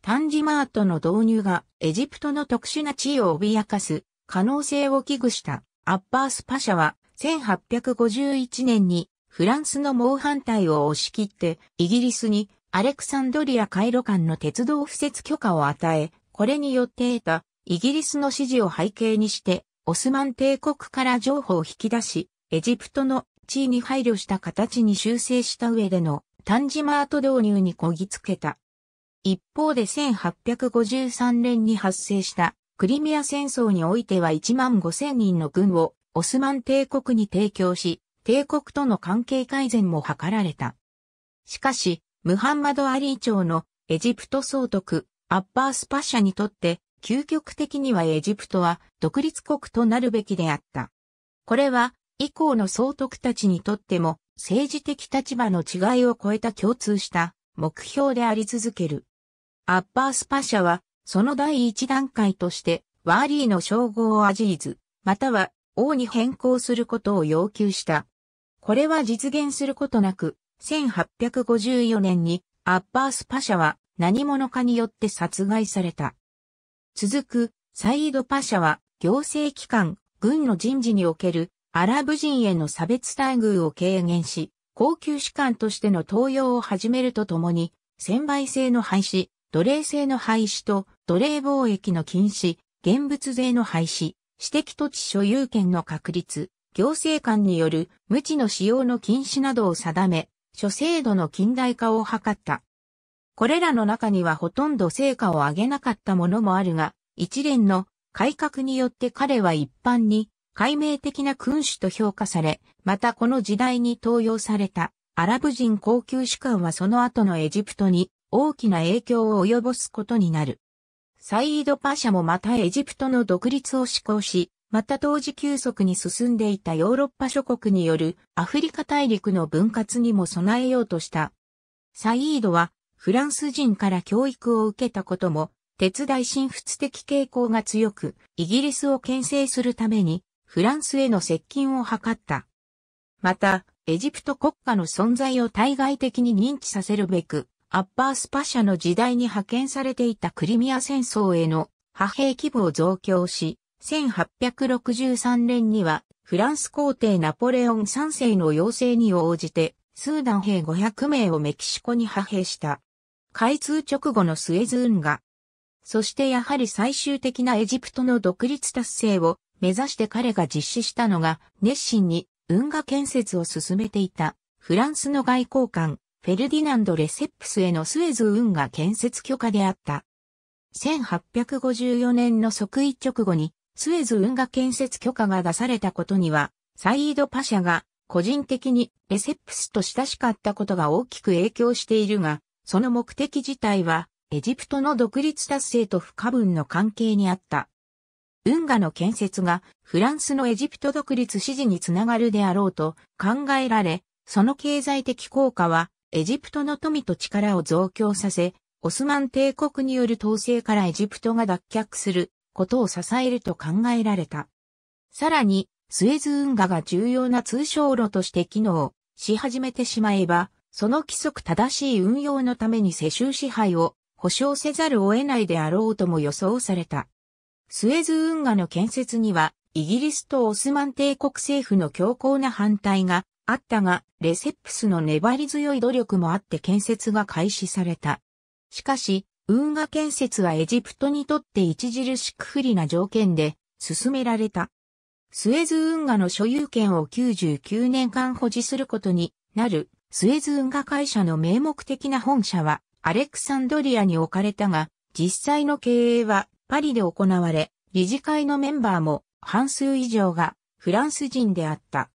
タンジマートの導入がエジプトの特殊な地位を脅かす可能性を危惧したアッバースパシャは1851年にフランスの猛反対を押し切ってイギリスにアレクサンドリア回路間の鉄道敷設許可を与え、これによって得たイギリスの支持を背景にしてオスマン帝国から譲歩を引き出し、エジプトの地位に配慮した形に修正した上での単ジマート導入にこぎつけた。一方で1853年に発生したクリミア戦争においては1万5000人の軍をオスマン帝国に提供し、帝国との関係改善も図られた。しかし、ムハンマド・アリー朝のエジプト総督、アッバースパシャにとって、究極的にはエジプトは独立国となるべきであった。これは以降の総督たちにとっても政治的立場の違いを超えた共通した目標であり続ける。アッバースパシャは、その第一段階として、ワーリーの称号をアジーズ、または王に変更することを要求した。これは実現することなく、1854年にアッバースパシャは何者かによって殺害された。続く、サイードパシャは行政機関、軍の人事におけるアラブ人への差別待遇を軽減し、高級士官としての登用を始めるとともに、専売制の廃止、奴隷制の廃止と奴隷貿易の禁止、現物税の廃止、私的土地所有権の確立、行政官による無知の使用の禁止などを定め、諸制度の近代化を図った。これらの中にはほとんど成果を上げなかったものもあるが、一連の改革によって彼は一般に解明的な君主と評価され、またこの時代に登用されたアラブ人高級士官はその後のエジプトに大きな影響を及ぼすことになる。サイードパシャもまたエジプトの独立を施行し、また当時急速に進んでいたヨーロッパ諸国によるアフリカ大陸の分割にも備えようとした。サイードはフランス人から教育を受けたことも、手伝い神仏的傾向が強く、イギリスを牽制するためにフランスへの接近を図った。また、エジプト国家の存在を対外的に認知させるべく、アッバースパシャの時代に派遣されていたクリミア戦争への派兵規模を増強し、1863年にはフランス皇帝ナポレオン3世の要請に応じて、スーダン兵500名をメキシコに派兵した。開通直後のスエズ運河。そしてやはり最終的なエジプトの独立達成を目指して彼が実施したのが、熱心に運河建設を進めていた、フランスの外交官、フェルディナンド・レセップスへのスエズ運河建設許可であった。1854年の即位直後に、スエズ運河建設許可が出されたことには、サイード・パシャが個人的にレセップスと親しかったことが大きく影響しているが、その目的自体はエジプトの独立達成と不可分の関係にあった。運河の建設がフランスのエジプト独立支持につながるであろうと考えられ、その経済的効果はエジプトの富と力を増強させ、オスマン帝国による統制からエジプトが脱却することを支えると考えられた。さらに、スエズ運河が重要な通商路として機能し始めてしまえば、その規則正しい運用のために世襲支配を保障せざるを得ないであろうとも予想された。スエズ運河の建設には、イギリスとオスマン帝国政府の強硬な反対があったが、レセップスの粘り強い努力もあって建設が開始された。しかし、運河建設はエジプトにとって著しく不利な条件で進められた。スエズ運河の所有権を99年間保持することになるスエズ運河会社の名目的な本社はアレクサンドリアに置かれたが、実際の経営はパリで行われ、理事会のメンバーも半数以上がフランス人であった。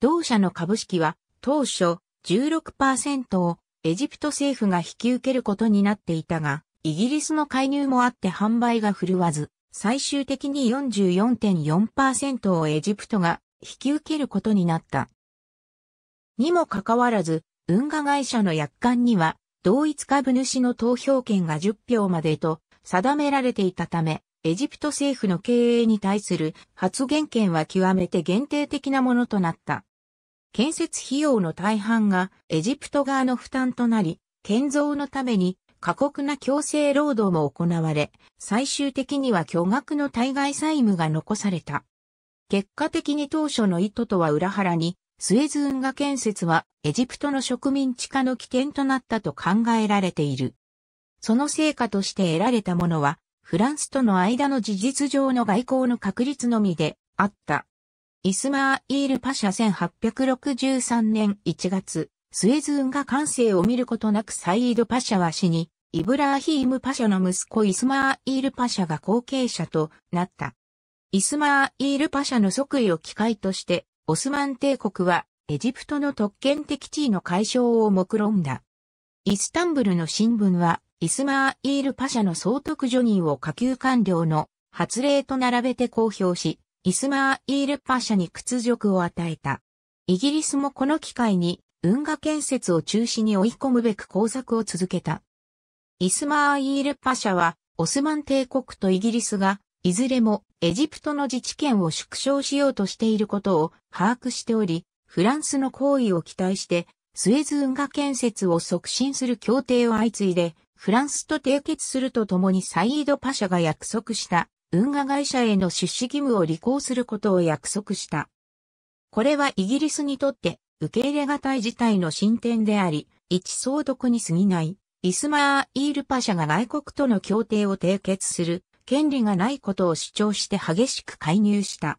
同社の株式は当初16%をエジプト政府が引き受けることになっていたが、イギリスの介入もあって販売が振るわず、最終的に44.4%をエジプトが引き受けることになった。にもかかわらず、運河会社の約款には、同一株主の投票権が10票までと定められていたため、エジプト政府の経営に対する発言権は極めて限定的なものとなった。建設費用の大半がエジプト側の負担となり、建造のために過酷な強制労働も行われ、最終的には巨額の対外債務が残された。結果的に当初の意図とは裏腹に、スエズ運河建設はエジプトの植民地化の起点となったと考えられている。その成果として得られたものは、フランスとの間の事実上の外交の確立のみであった。イスマーイール・パシャ1863年1月、スエズ運が完成を見ることなくサイード・パシャは死に、イブラーヒーム・パシャの息子イスマーイール・パシャが後継者となった。イスマーイール・パシャの即位を機会として、オスマン帝国はエジプトの特権的地位の解消を目論んだ。イスタンブルの新聞はイスマーイールパシャの総督ニーを下級官僚の発令と並べて公表し、イスマーイールパシャに屈辱を与えた。イギリスもこの機会に運河建設を中止に追い込むべく工作を続けた。イスマーイールパシャは、オスマン帝国とイギリスが、いずれもエジプトの自治権を縮小しようとしていることを把握しており、フランスの行為を期待して、スエズ運河建設を促進する協定を相次いでフランスと締結するとともにサイードパシャが約束した運河会社への出資義務を履行することを約束した。これはイギリスにとって受け入れ難い事態の進展であり、一相読に過ぎない、イスマーイールパシャが外国との協定を締結する権利がないことを主張して激しく介入した。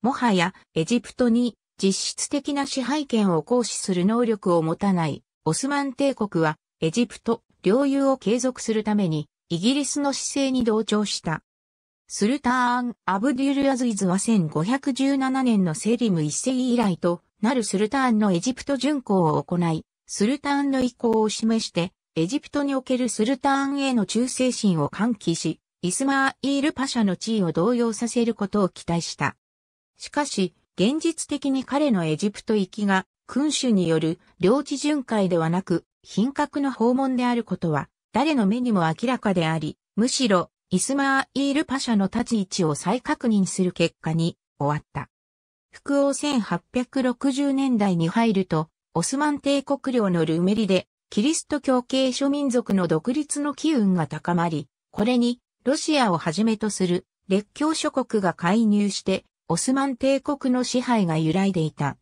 もはやエジプトに実質的な支配権を行使する能力を持たないオスマン帝国はエジプト、領有を継続するために、イギリスの姿勢に同調した。スルターン・アブデュルアズイズは1517年のセリム一世以来となるスルターンのエジプト巡行を行い、スルターンの意向を示して、エジプトにおけるスルターンへの忠誠心を喚起し、イスマーイールパシャの地位を動揺させることを期待した。しかし、現実的に彼のエジプト行きが、君主による領地巡回ではなく、品格の訪問であることは、誰の目にも明らかであり、むしろ、イスマーイールパシャの立ち位置を再確認する結果に終わった。福王1860年代に入ると、オスマン帝国領のルメリで、キリスト教系諸民族の独立の機運が高まり、これに、ロシアをはじめとする列強諸国が介入して、オスマン帝国の支配が揺らいでいた。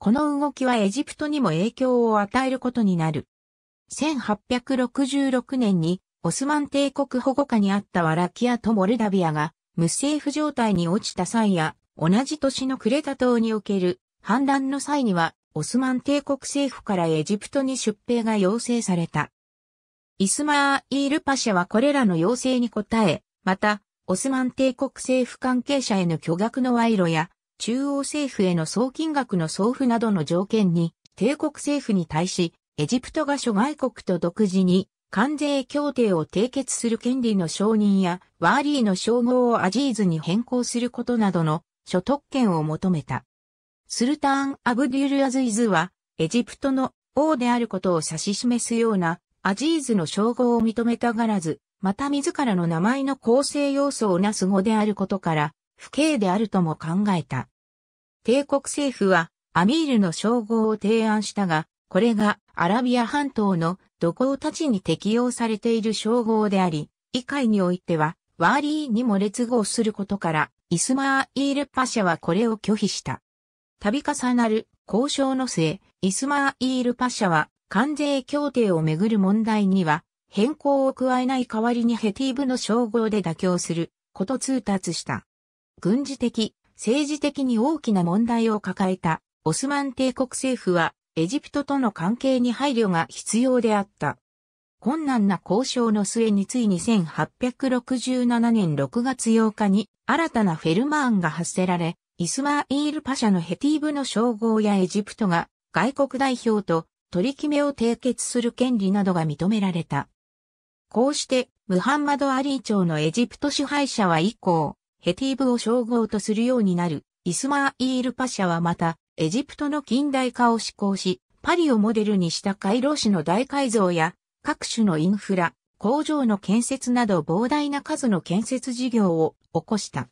この動きはエジプトにも影響を与えることになる。1866年にオスマン帝国保護下にあったワラキアとモルダビアが無政府状態に落ちた際や同じ年のクレタ島における反乱の際にはオスマン帝国政府からエジプトに出兵が要請された。イスマーイールパシャはこれらの要請に応え、また、オスマン帝国政府関係者への巨額の賄賂や、中央政府への送金額の送付などの条件に、帝国政府に対し、エジプトが諸外国と独自に関税協定を締結する権利の承認やワーリーの称号をアジーズに変更することなどの所得権を求めた。スルターン・アブデュル・アズイズはエジプトの王であることを指し示すようなアジーズの称号を認めたがらず、また自らの名前の構成要素をなす語であることから、不敬であるとも考えた。帝国政府はアミールの称号を提案したが、これがアラビア半島の土工たちに適用されている称号であり、以会においては、ワーリーにも列合することから、イスマーイールパシャはこれを拒否した。度重なる交渉の末、イスマーイールパシャは関税協定をめぐる問題には変更を加えない代わりにヘティーブの称号で妥協すること通達した。軍事的、政治的に大きな問題を抱えたオスマン帝国政府はエジプトとの関係に配慮が必要であった。困難な交渉の末についに1867年6月8日に新たなフェルマーンが発せられ、イスマイールパシャのヘティーブの称号やエジプトが外国代表と取り決めを締結する権利などが認められた。こうして、ムハンマド・アリー朝のエジプト支配者は以降、ヘティーブを称号とするようになる、イスマイールパシャはまた、エジプトの近代化を施行し、パリをモデルにした回路市の大改造や、各種のインフラ、工場の建設など膨大な数の建設事業を起こした。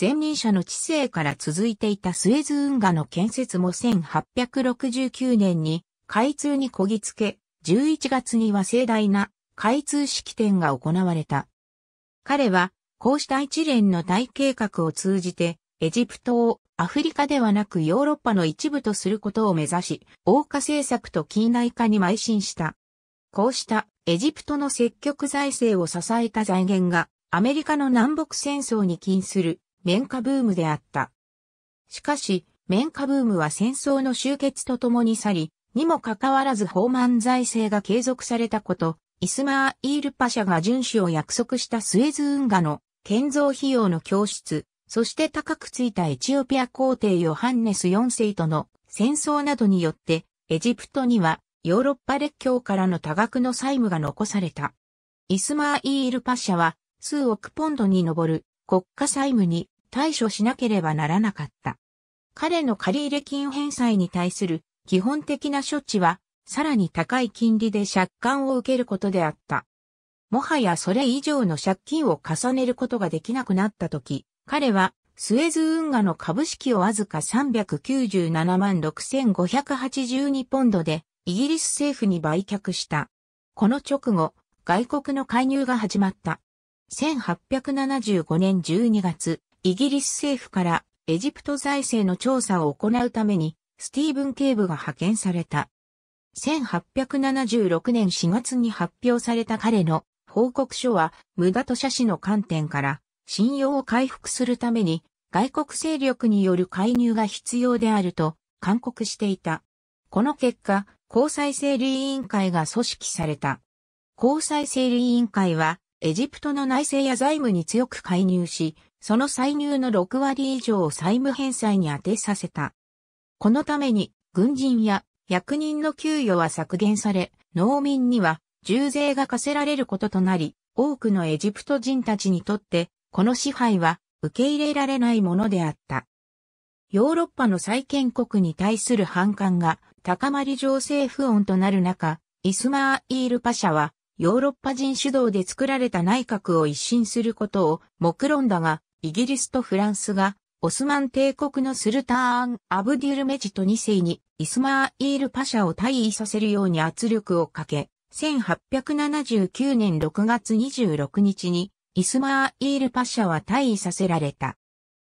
前任者の知性から続いていたスエズ運河の建設も1869年に開通にこぎつけ、11月には盛大な開通式典が行われた。彼は、こうした一連の大計画を通じて、エジプトをアフリカではなくヨーロッパの一部とすることを目指し、王家政策と近代化に邁進した。こうしたエジプトの積極財政を支えた財源がアメリカの南北戦争に近する綿花ブームであった。しかし、綿花ブームは戦争の終結とともに去り、にもかかわらず放満財政が継続されたこと、イスマー・イール・パシャが遵守を約束したスエズ運河の建造費用の供出、そして高くついたエチオピア皇帝ヨハンネス4世との戦争などによって、エジプトにはヨーロッパ列強からの多額の債務が残された。イスマーイールパシャは数億ポンドに上る国家債務に対処しなければならなかった。彼の借入金返済に対する基本的な処置は、さらに高い金利で借款を受けることであった。もはやそれ以上の借金を重ねることができなくなった時、彼は、スエズ運河の株式をわずか397万6582ポンドで、イギリス政府に売却した。この直後、外国の介入が始まった。1875年12月、イギリス政府からエジプト財政の調査を行うために、スティーブン・ケーブが派遣された。1876年4月に発表された彼の報告書は、無駄と写真の観点から、信用を回復するために外国勢力による介入が必要であると勧告していた。この結果、交際整理委員会が組織された。交際整理委員会は、エジプトの内政や財務に強く介入し、その歳入の6割以上を債務返済に充てさせた。このために、軍人や役人の給与は削減され、農民には重税が課せられることとなり、多くのエジプト人たちにとってこの支配は受け入れられないものであった。ヨーロッパの再建国に対する反感が高まり情勢不穏となる中、イスマーイールパシャはヨーロッパ人主導で作られた内閣を一新することを目論んだが、イギリスとフランスがオスマン帝国のスルターン・アブディルメジト2世にイスマーイールパシャを退位させるように圧力をかけ、1879年6月26日にイスマーイールパシャは退位させられた。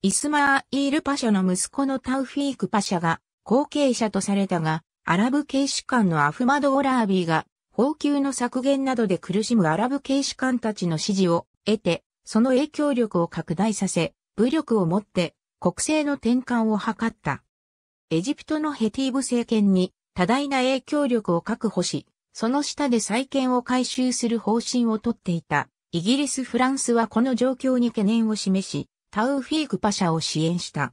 イスマーイールパシャの息子のタウフィークパシャが後継者とされたが、アラブ警視官のアフマド・オラービーが、報給の削減などで苦しむアラブ警視官たちの支持を得て、その影響力を拡大させ、武力をもって国政の転換を図った。エジプトのヘティーブ政権に多大な影響力を確保し、その下で再建を回収する方針をとっていた。イギリス・フランスはこの状況に懸念を示し、タウフィークパシャを支援した。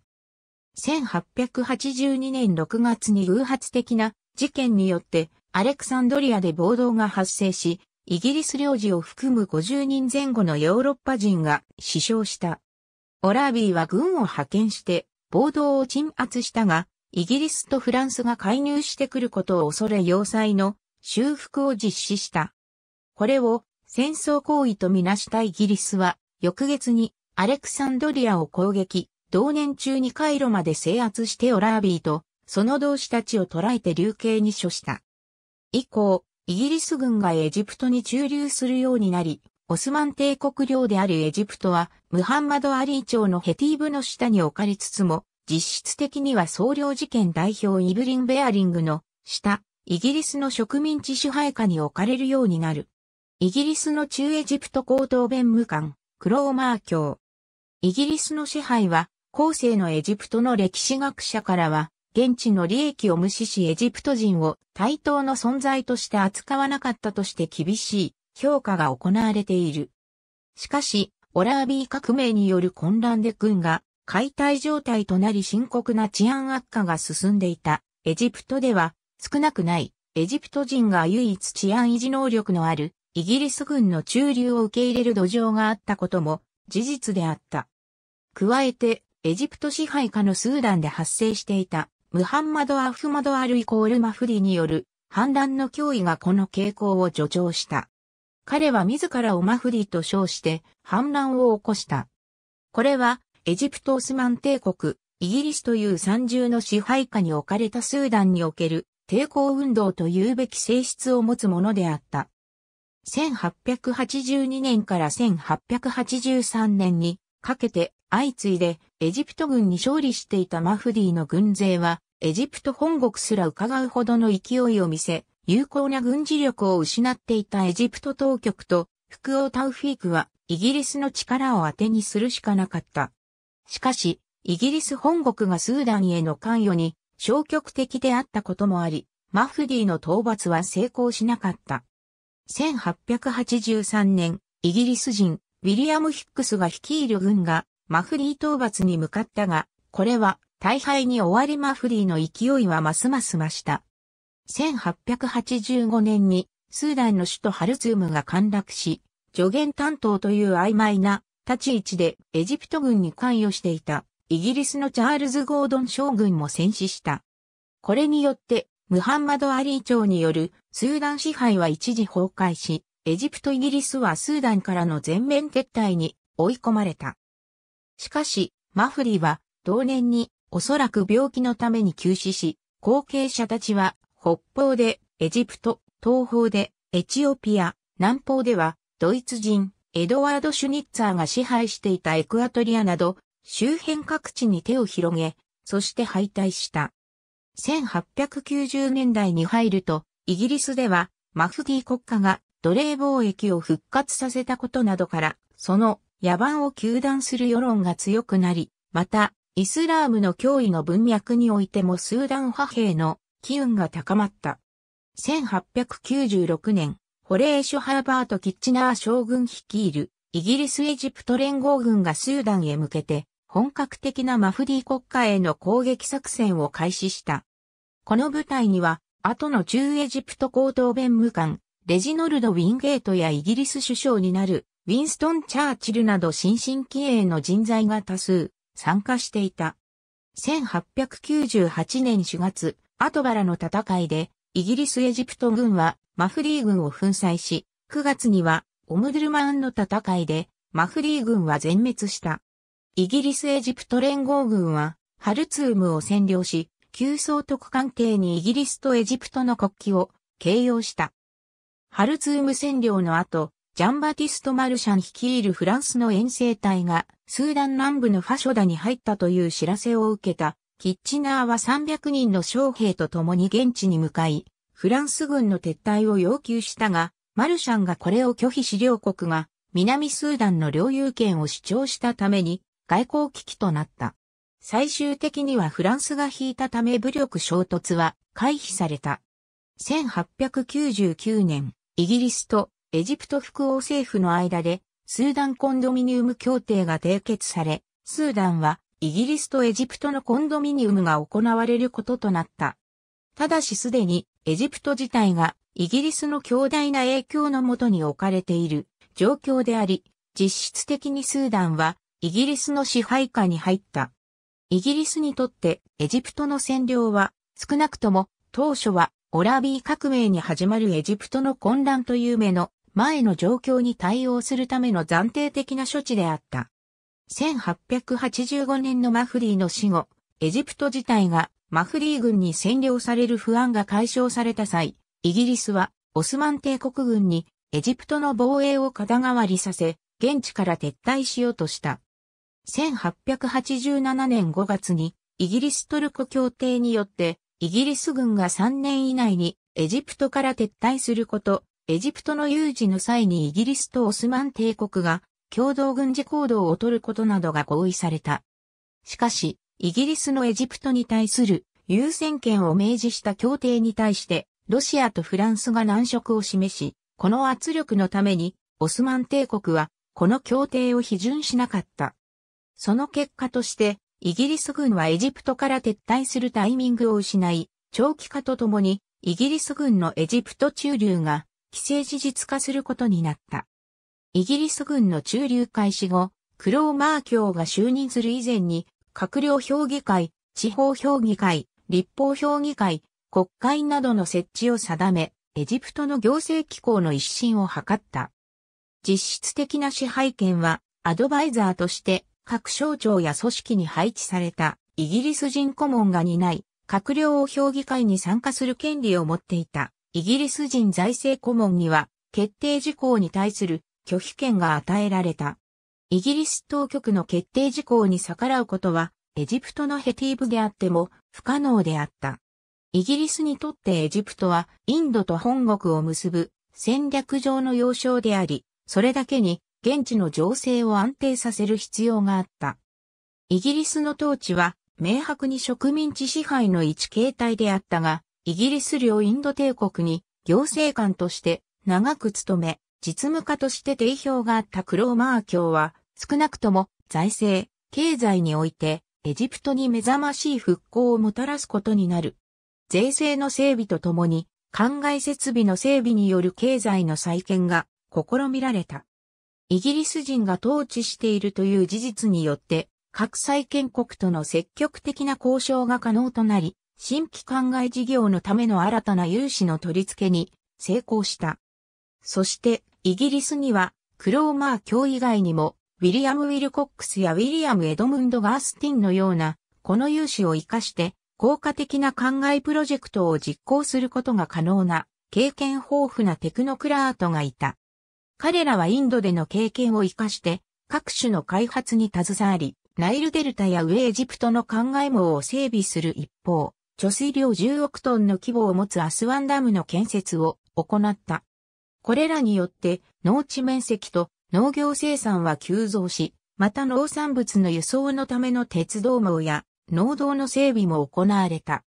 1882年6月に偶発的な事件によってアレクサンドリアで暴動が発生し、イギリス領事を含む50人前後のヨーロッパ人が死傷した。オラービーは軍を派遣して暴動を鎮圧したが、イギリスとフランスが介入してくることを恐れ要塞の修復を実施した。これを戦争行為とみなしたイギリスは、翌月にアレクサンドリアを攻撃、同年中にカイロまで制圧してオラービーと、その同志たちを捕らえて流刑に処した。以降、イギリス軍がエジプトに駐留するようになり、オスマン帝国領であるエジプトは、ムハンマド・アリー朝のヘティーブの下に置かれつつも、実質的には総領事件代表イブリン・ベアリングの下、イギリスの植民地支配下に置かれるようになる。イギリスの中エジプト高等弁務官、クローマー教。イギリスの支配は、後世のエジプトの歴史学者からは、現地の利益を無視しエジプト人を対等の存在として扱わなかったとして厳しい評価が行われている。しかし、オラービー革命による混乱で軍が解体状態となり深刻な治安悪化が進んでいたエジプトでは少なくないエジプト人が唯一治安維持能力のあるイギリス軍の駐留を受け入れる土壌があったことも事実であった。加えて、エジプト支配下のスーダンで発生していたムハンマド・アフマド・アルイコール・マフリによる反乱の脅威がこの傾向を助長した。彼は自らをマフリと称して反乱を起こした。これはエジプトオスマン帝国、イギリスという三重の支配下に置かれたスーダンにおける抵抗運動というべき性質を持つものであった。1882年から1883年にかけて相次いでエジプト軍に勝利していたマフディの軍勢はエジプト本国すら伺うほどの勢いを見せ有効な軍事力を失っていたエジプト当局と福王タウフィークはイギリスの力を当てにするしかなかった。しかし、イギリス本国がスーダンへの関与に消極的であったこともあり、マフディの討伐は成功しなかった。1883年、イギリス人、ウィリアム・ヒックスが率いる軍が、マフリー討伐に向かったが、これは、大敗に終わりマフリーの勢いはますます増した。1885年に、スーダンの首都ハルツームが陥落し、助言担当という曖昧な立ち位置でエジプト軍に関与していたイギリスのチャールズ・ゴードン将軍も戦死した。これによってムハンマド・アリー朝によるスーダン支配は一時崩壊し、エジプト・イギリスはスーダンからの全面撤退に追い込まれた。しかし、マフリは同年におそらく病気のために急死し、後継者たちは北方でエジプト、東方でエチオピア、南方ではドイツ人エドワード・シュニッツァーが支配していたエクアトリアなど周辺各地に手を広げ、そして敗退した。1890年代に入ると、イギリスでは、マフディ国家が奴隷貿易を復活させたことなどから、その野蛮を求断する世論が強くなり、また、イスラームの脅威の文脈においてもスーダン派兵の機運が高まった。1896年、ホレーシュ・ハーバート・キッチナー将軍率いるイギリス・エジプト連合軍がスーダンへ向けて本格的なマフディ国家への攻撃作戦を開始した。この部隊には、後の中エジプト高等弁務官、レジノルド・ウィンゲートやイギリス首相になる、ウィンストン・チャーチルなど新進気鋭の人材が多数、参加していた。1898年4月、アトバラの戦いで、イギリス・エジプト軍はマフリー軍を粉砕し、9月にはオムドゥルマンの戦いでマフリー軍は全滅した。イギリスエジプト連合軍は、ハルツームを占領し、旧総督官邸にイギリスとエジプトの国旗を掲揚した。ハルツーム占領の後、ジャンバティスト・マルシャン率いるフランスの遠征隊が、スーダン南部のファショダに入ったという知らせを受けた、キッチナーは300人の将兵と共に現地に向かい、フランス軍の撤退を要求したが、マルシャンがこれを拒否し両国が南スーダンの領有権を主張したために外交危機となった。最終的にはフランスが引いたため武力衝突は回避された。1899年、イギリスとエジプト副王政府の間でスーダンコンドミニウム協定が締結され、スーダンはイギリスとエジプトのコンドミニウムが行われることとなった。ただしすでにエジプト自体がイギリスの強大な影響のもとに置かれている状況であり、実質的にスーダンはイギリスの支配下に入った。イギリスにとってエジプトの占領は少なくとも当初はオラビー革命に始まるエジプトの混乱という目の前の状況に対応するための暫定的な処置であった。1885年のマフリーの死後、エジプト自体がマフリー軍に占領される不安が解消された際、イギリスはオスマン帝国軍にエジプトの防衛を肩代わりさせ、現地から撤退しようとした。1887年5月にイギリストルコ協定によってイギリス軍が3年以内にエジプトから撤退すること、エジプトの有事の際にイギリスとオスマン帝国が共同軍事行動を取ることなどが合意された。しかし、イギリスのエジプトに対する優先権を明示した協定に対して、ロシアとフランスが難色を示し、この圧力のために、オスマン帝国は、この協定を批准しなかった。その結果として、イギリス軍はエジプトから撤退するタイミングを失い、長期化とともに、イギリス軍のエジプト駐留が、既成事実化することになった。イギリス軍の駐留開始後、クローマー教が就任する以前に、閣僚評議会、地方評議会、立法評議会、国会などの設置を定め、エジプトの行政機構の一新を図った。実質的な支配権は、アドバイザーとして各省庁や組織に配置されたイギリス人顧問が担い、閣僚を評議会に参加する権利を持っていたイギリス人財政顧問には決定事項に対する拒否権が与えられた。イギリス当局の決定事項に逆らうことは、エジプトのヘティーブであっても不可能であった。イギリスにとってエジプトはインドと本国を結ぶ戦略上の要衝であり、それだけに現地の情勢を安定させる必要があった。イギリスの統治は明白に植民地支配の一形態であったが、イギリス領インド帝国に行政官として長く務め、実務家として定評があったクローマー教は少なくとも財政、経済においてエジプトに目覚ましい復興をもたらすことになる。税制の整備とともに、灌漑設備の整備による経済の再建が試みられた。イギリス人が統治しているという事実によって、各債権国との積極的な交渉が可能となり、新規灌漑事業のための新たな融資の取り付けに成功した。そして、イギリスには、クローマー教以外にも、ウィリアム・ウィルコックスやウィリアム・エドムンド・ガースティンのような、この融資を活かして、効果的な灌漑プロジェクトを実行することが可能な、経験豊富なテクノクラートがいた。彼らはインドでの経験を活かして、各種の開発に携わり、ナイルデルタや上エジプトの考え網を整備する一方、貯水量10億トンの規模を持つアスワンダムの建設を行った。これらによって農地面積と農業生産は急増し、また農産物の輸送のための鉄道網や農道の整備も行われた。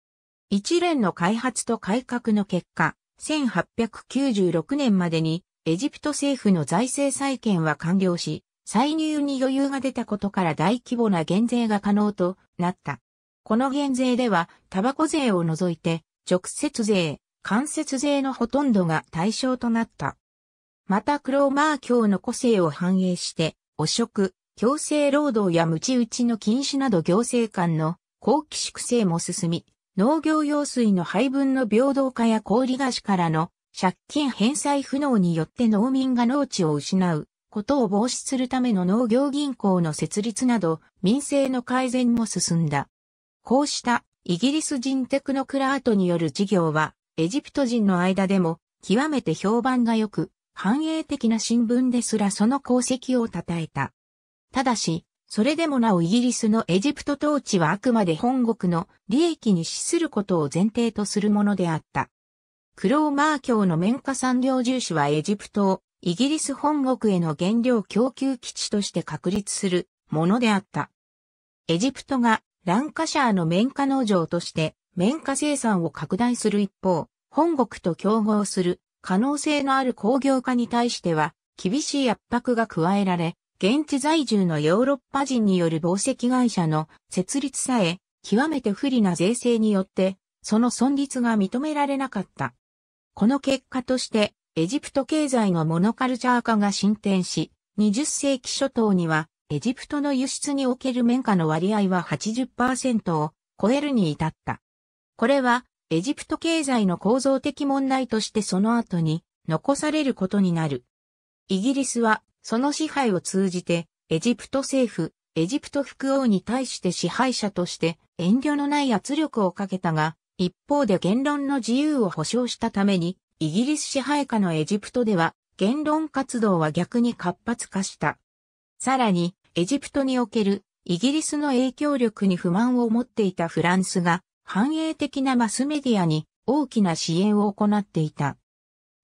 一連の開発と改革の結果、1896年までにエジプト政府の財政再建は完了し、歳入に余裕が出たことから大規模な減税が可能となった。この減税では、タバコ税を除いて、直接税、間接税のほとんどが対象となった。またクローマー教の個性を反映して、汚職、強制労働や無知打ちの禁止など行政間の後期粛清も進み、農業用水の配分の平等化や氷菓子からの借金返済不能によって農民が農地を失うことを防止するための農業銀行の設立など民生の改善も進んだ。こうしたイギリス人テクノクラートによる事業はエジプト人の間でも極めて評判が良く繁栄的な新聞ですらその功績を称えた。ただし、それでもなおイギリスのエジプト統治はあくまで本国の利益に資することを前提とするものであった。クローマー教の綿花産業重視はエジプトをイギリス本国への原料供給基地として確立するものであった。エジプトがランカシャーの綿花農場として綿花生産を拡大する一方、本国と競合する可能性のある工業化に対しては厳しい圧迫が加えられ、現地在住のヨーロッパ人による紡績会社の設立さえ極めて不利な税制によってその存立が認められなかった。この結果として、エジプト経済のモノカルチャー化が進展し、20世紀初頭には、エジプトの輸出における綿花の割合は80%を超えるに至った。これは、エジプト経済の構造的問題としてその後に残されることになる。イギリスは、その支配を通じて、エジプト政府、エジプト副王に対して支配者として遠慮のない圧力をかけたが、一方で言論の自由を保障したために、イギリス支配下のエジプトでは、言論活動は逆に活発化した。さらに、エジプトにおけるイギリスの影響力に不満を持っていたフランスが、繁栄的なマスメディアに大きな支援を行っていた。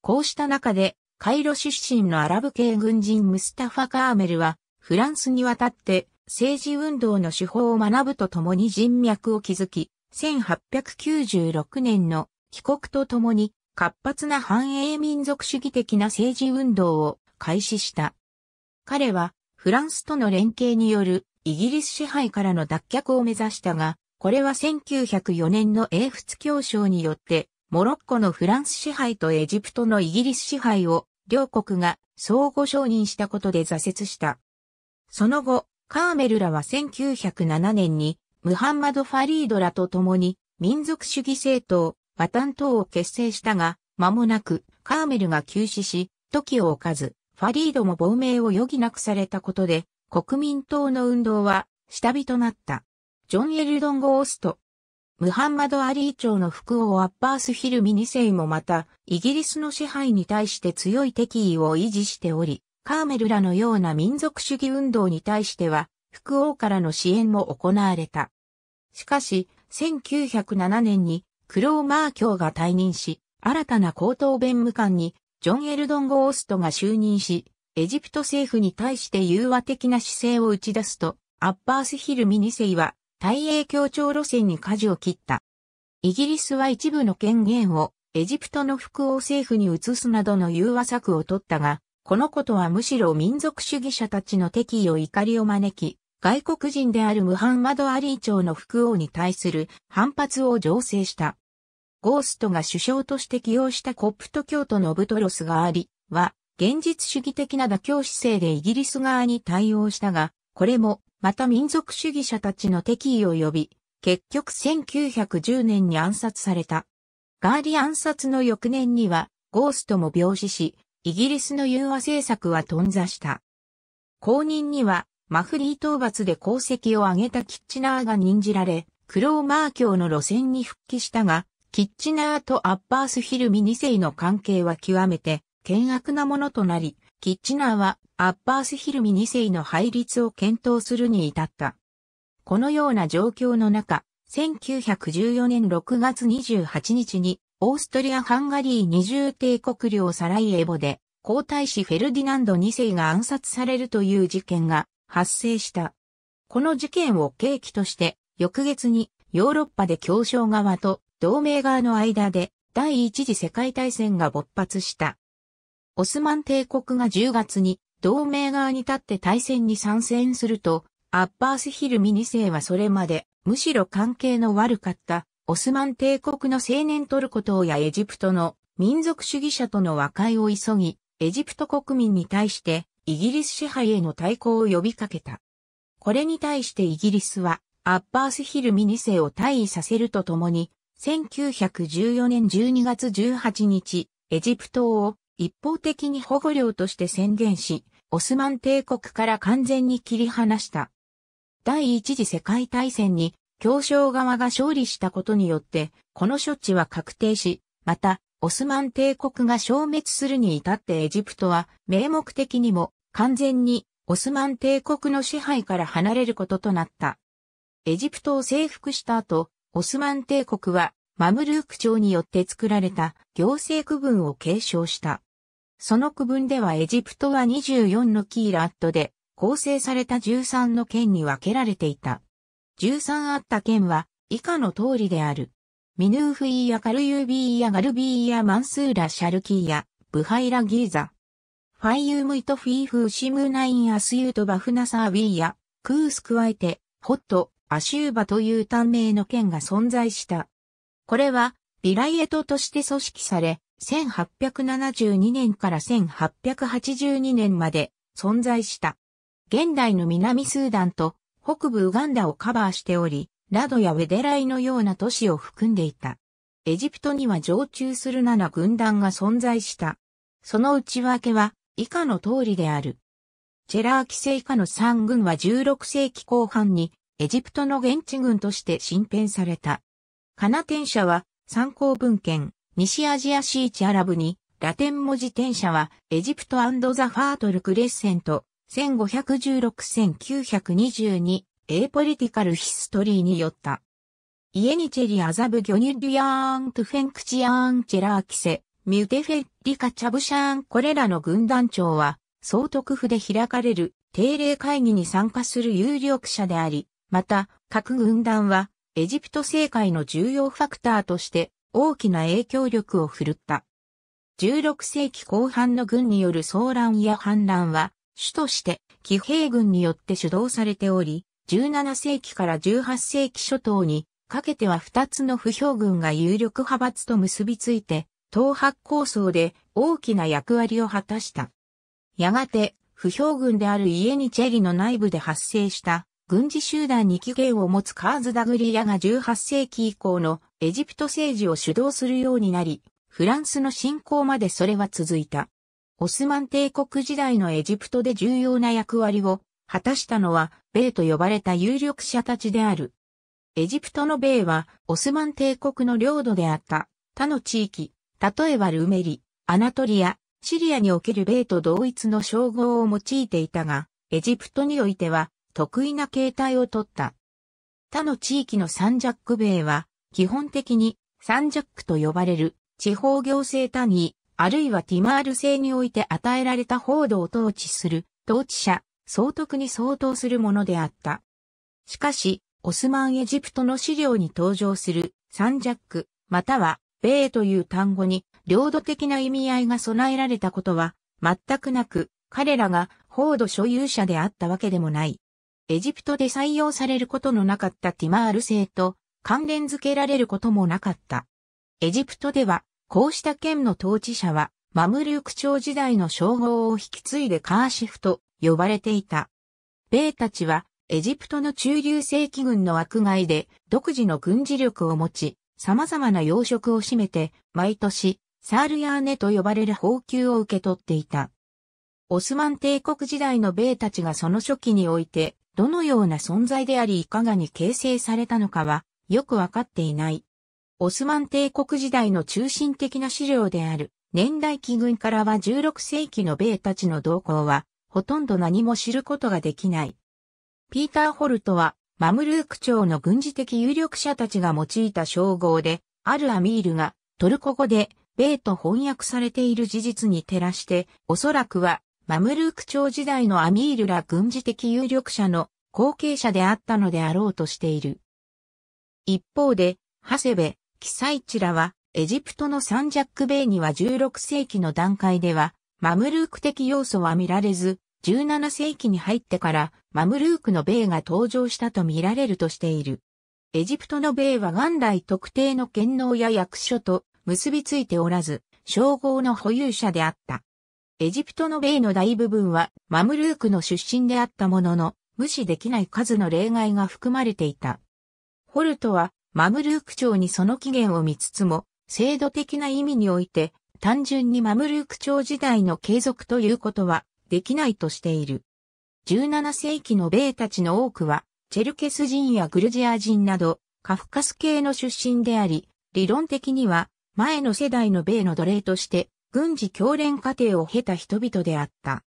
こうした中で、カイロ出身のアラブ系軍人ムスタファ・カーメルは、フランスに渡って政治運動の手法を学ぶとともに人脈を築き、1896年の帰国とともに活発な繁栄民族主義的な政治運動を開始した。彼はフランスとの連携によるイギリス支配からの脱却を目指したが、これは1904年の英仏協商によって、モロッコのフランス支配とエジプトのイギリス支配を両国が相互承認したことで挫折した。その後、カーメルらは1907年にムハンマド・ファリードらと共に民族主義政党、ワタン党を結成したが、間もなくカーメルが急死し、時を置かず、ファリードも亡命を余儀なくされたことで、国民党の運動は下火となった。ジョン・エルドン・ゴースト。ムハンマド・アリー朝の副王アッパース・ヒルミ2世もまた、イギリスの支配に対して強い敵意を維持しており、カーメルらのような民族主義運動に対しては、副王からの支援も行われた。しかし、1907年にクローマー卿が退任し、新たな高等弁務官にジョン・エルドン・ゴーストが就任し、エジプト政府に対して融和的な姿勢を打ち出すと、アッバース・ヒル・ミニセイは、大英協調路線に舵を切った。イギリスは一部の権限をエジプトの副王政府に移すなどの融和策を取ったが、このことはむしろ民族主義者たちの敵意を怒りを招き、外国人であるムハンマド・アリー朝の副王に対する反発を醸成した。ゴーストが首相として起用したコプト教徒のブトロスがあり、は、現実主義的な妥協姿勢でイギリス側に対応したが、これも、また民族主義者たちの敵意を呼び、結局1910年に暗殺された。ガーリ暗殺の翌年には、ゴーストも病死し、イギリスの融和政策は頓挫した。後任には、マフリー討伐で功績を挙げたキッチナーが任じられ、クローマー教の路線に復帰したが、キッチナーとアッバース・ヒルミ2世の関係は極めて険悪なものとなり、キッチナーはアッバース・ヒルミ2世の配立を検討するに至った。このような状況の中、1914年6月28日に、オーストリア・ハンガリー二重帝国領サライエボで、皇太子フェルディナンド2世が暗殺されるという事件が発生した。この事件を契機として、翌月にヨーロッパで協商側と同盟側の間で第一次世界大戦が勃発した。オスマン帝国が10月に同盟側に立って大戦に参戦すると、アッバースヒルミニ世はそれまでむしろ関係の悪かったオスマン帝国の青年トルコ党やエジプトの民族主義者との和解を急ぎ、エジプト国民に対してイギリス支配への対抗を呼びかけた。これに対してイギリスは、アッバースヒルミニ世を退位させるとともに、1914年12月18日、エジプトを一方的に保護領として宣言し、オスマン帝国から完全に切り離した。第一次世界大戦に、協商側が勝利したことによって、この処置は確定し、また、オスマン帝国が消滅するに至ってエジプトは、名目的にも、完全にオスマン帝国の支配から離れることとなった。エジプトを征服した後、オスマン帝国はマムルーク朝によって作られた行政区分を継承した。その区分ではエジプトは24のキーラットで構成された13の県に分けられていた。13あった県は以下の通りである。ミヌーフィーやカルユービーやガルビーやマンスーラ、シャルキーやブハイラ、ギーザ。ファイユームイトフィーフーシムナインアスユートバフナサーウィーや、クース加えて、ホット、アシューバという単名の県が存在した。これは、ビライエトとして組織され、1872年から1882年まで存在した。現代の南スーダンと北部ウガンダをカバーしており、ラドやウェデライのような都市を含んでいた。エジプトには常駐する7軍団が存在した。その内訳は、以下の通りである。チェラー規制以下の3軍は16世紀後半にエジプトの現地軍として新編された。カナテン社は参考文献、西アジアシーチアラブに、ラテン文字転写はエジプトザ・ファートル・クレッセント、1516-1922、ーポリティカル・ヒストリーによった。イエニチェリ・アザブ・ギョニュリアーン・トゥフェンクチアーン・チェラーキセ、ミュテフェッリカ・チャブシャーンこれらの軍団長は、総督府で開かれる定例会議に参加する有力者であり、また、各軍団は、エジプト政界の重要ファクターとして、大きな影響力を振るった。16世紀後半の軍による騒乱や反乱は、主として、騎兵軍によって主導されており、17世紀から18世紀初頭に、かけては2つの不評軍が有力派閥と結びついて、東白構想で大きな役割を果たした。やがて、不評軍であるイエニチェリの内部で発生した軍事集団に起源を持つカーズ・ダグリアが18世紀以降のエジプト政治を主導するようになり、フランスの侵攻までそれは続いた。オスマン帝国時代のエジプトで重要な役割を果たしたのは、米と呼ばれた有力者たちである。エジプトの米は、オスマン帝国の領土であった、他の地域、例えばルメリ、アナトリア、シリアにおける米と同一の称号を用いていたが、エジプトにおいては得意な形態をとった。他の地域のサンジャック米は、基本的にサンジャックと呼ばれる地方行政単位、あるいはティマール制において与えられた報道を統治する統治者、総督に相当するものであった。しかし、オスマンエジプトの資料に登場するサンジャック、または米という単語に領土的な意味合いが備えられたことは全くなく、彼らが報土所有者であったわけでもない。エジプトで採用されることのなかったティマール星と関連づけられることもなかった。エジプトでは、こうした県の統治者は、マムルーク朝時代の称号を引き継いでカーシフと呼ばれていた。米たちは、エジプトの中流正規軍の枠外で独自の軍事力を持ち、様々な養殖を占めて、毎年、サールヤーネと呼ばれる宝給を受け取っていた。オスマン帝国時代の米たちがその初期において、どのような存在でありいかがに形成されたのかは、よくわかっていない。オスマン帝国時代の中心的な資料である、年代記軍からは16世紀の米たちの動向は、ほとんど何も知ることができない。ピーター・ホルトは、マムルーク朝の軍事的有力者たちが用いた称号で、あるアミールがトルコ語で米と翻訳されている事実に照らして、おそらくはマムルーク朝時代のアミールら軍事的有力者の後継者であったのであろうとしている。一方で、ハセベ、キサイチらは、エジプトのサンジャック米には16世紀の段階では、マムルーク的要素は見られず、17世紀に入ってからマムルークの米が登場したと見られるとしている。エジプトの米は元来特定の権能や役所と結びついておらず、称号の保有者であった。エジプトの米の大部分はマムルークの出身であったものの、無視できない数の例外が含まれていた。ホルトはマムルーク朝にその起源を見つつも、制度的な意味において単純にマムルーク朝時代の継続ということはできないとしている。17世紀の米たちの多くは、チェルケス人やグルジア人など、カフカス系の出身であり、理論的には、前の世代の米の奴隷として、軍事教練過程を経た人々であった。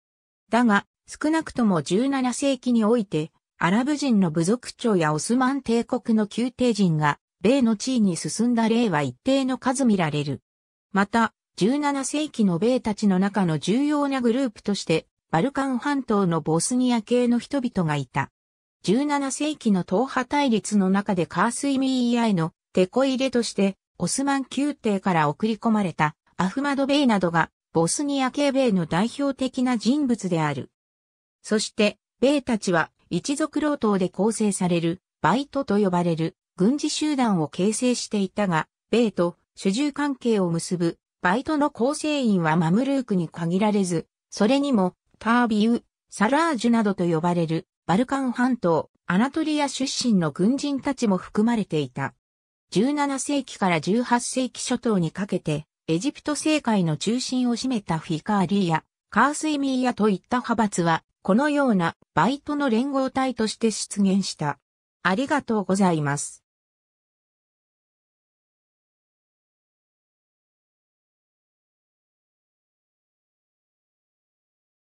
だが、少なくとも17世紀において、アラブ人の部族長やオスマン帝国の宮廷人が、米の地位に進んだ例は一定の数見られる。また、17世紀の米たちの中の重要なグループとして、バルカン半島のボスニア系の人々がいた。17世紀の党派対立の中でカースイミーイアへのテコ入れとして、オスマン宮廷から送り込まれたアフマドベイなどがボスニア系米の代表的な人物である。そして、米たちは一族老党で構成されるバイトと呼ばれる軍事集団を形成していたが、米と主従関係を結ぶバイトの構成員はマムルークに限られず、それにもタービウ、サラージュなどと呼ばれるバルカン半島、アナトリア出身の軍人たちも含まれていた。17世紀から18世紀初頭にかけて、エジプト政界の中心を占めたフィカーリーやカースイミーヤといった派閥は、このようなバイトの連合体として出現した。ありがとうございます。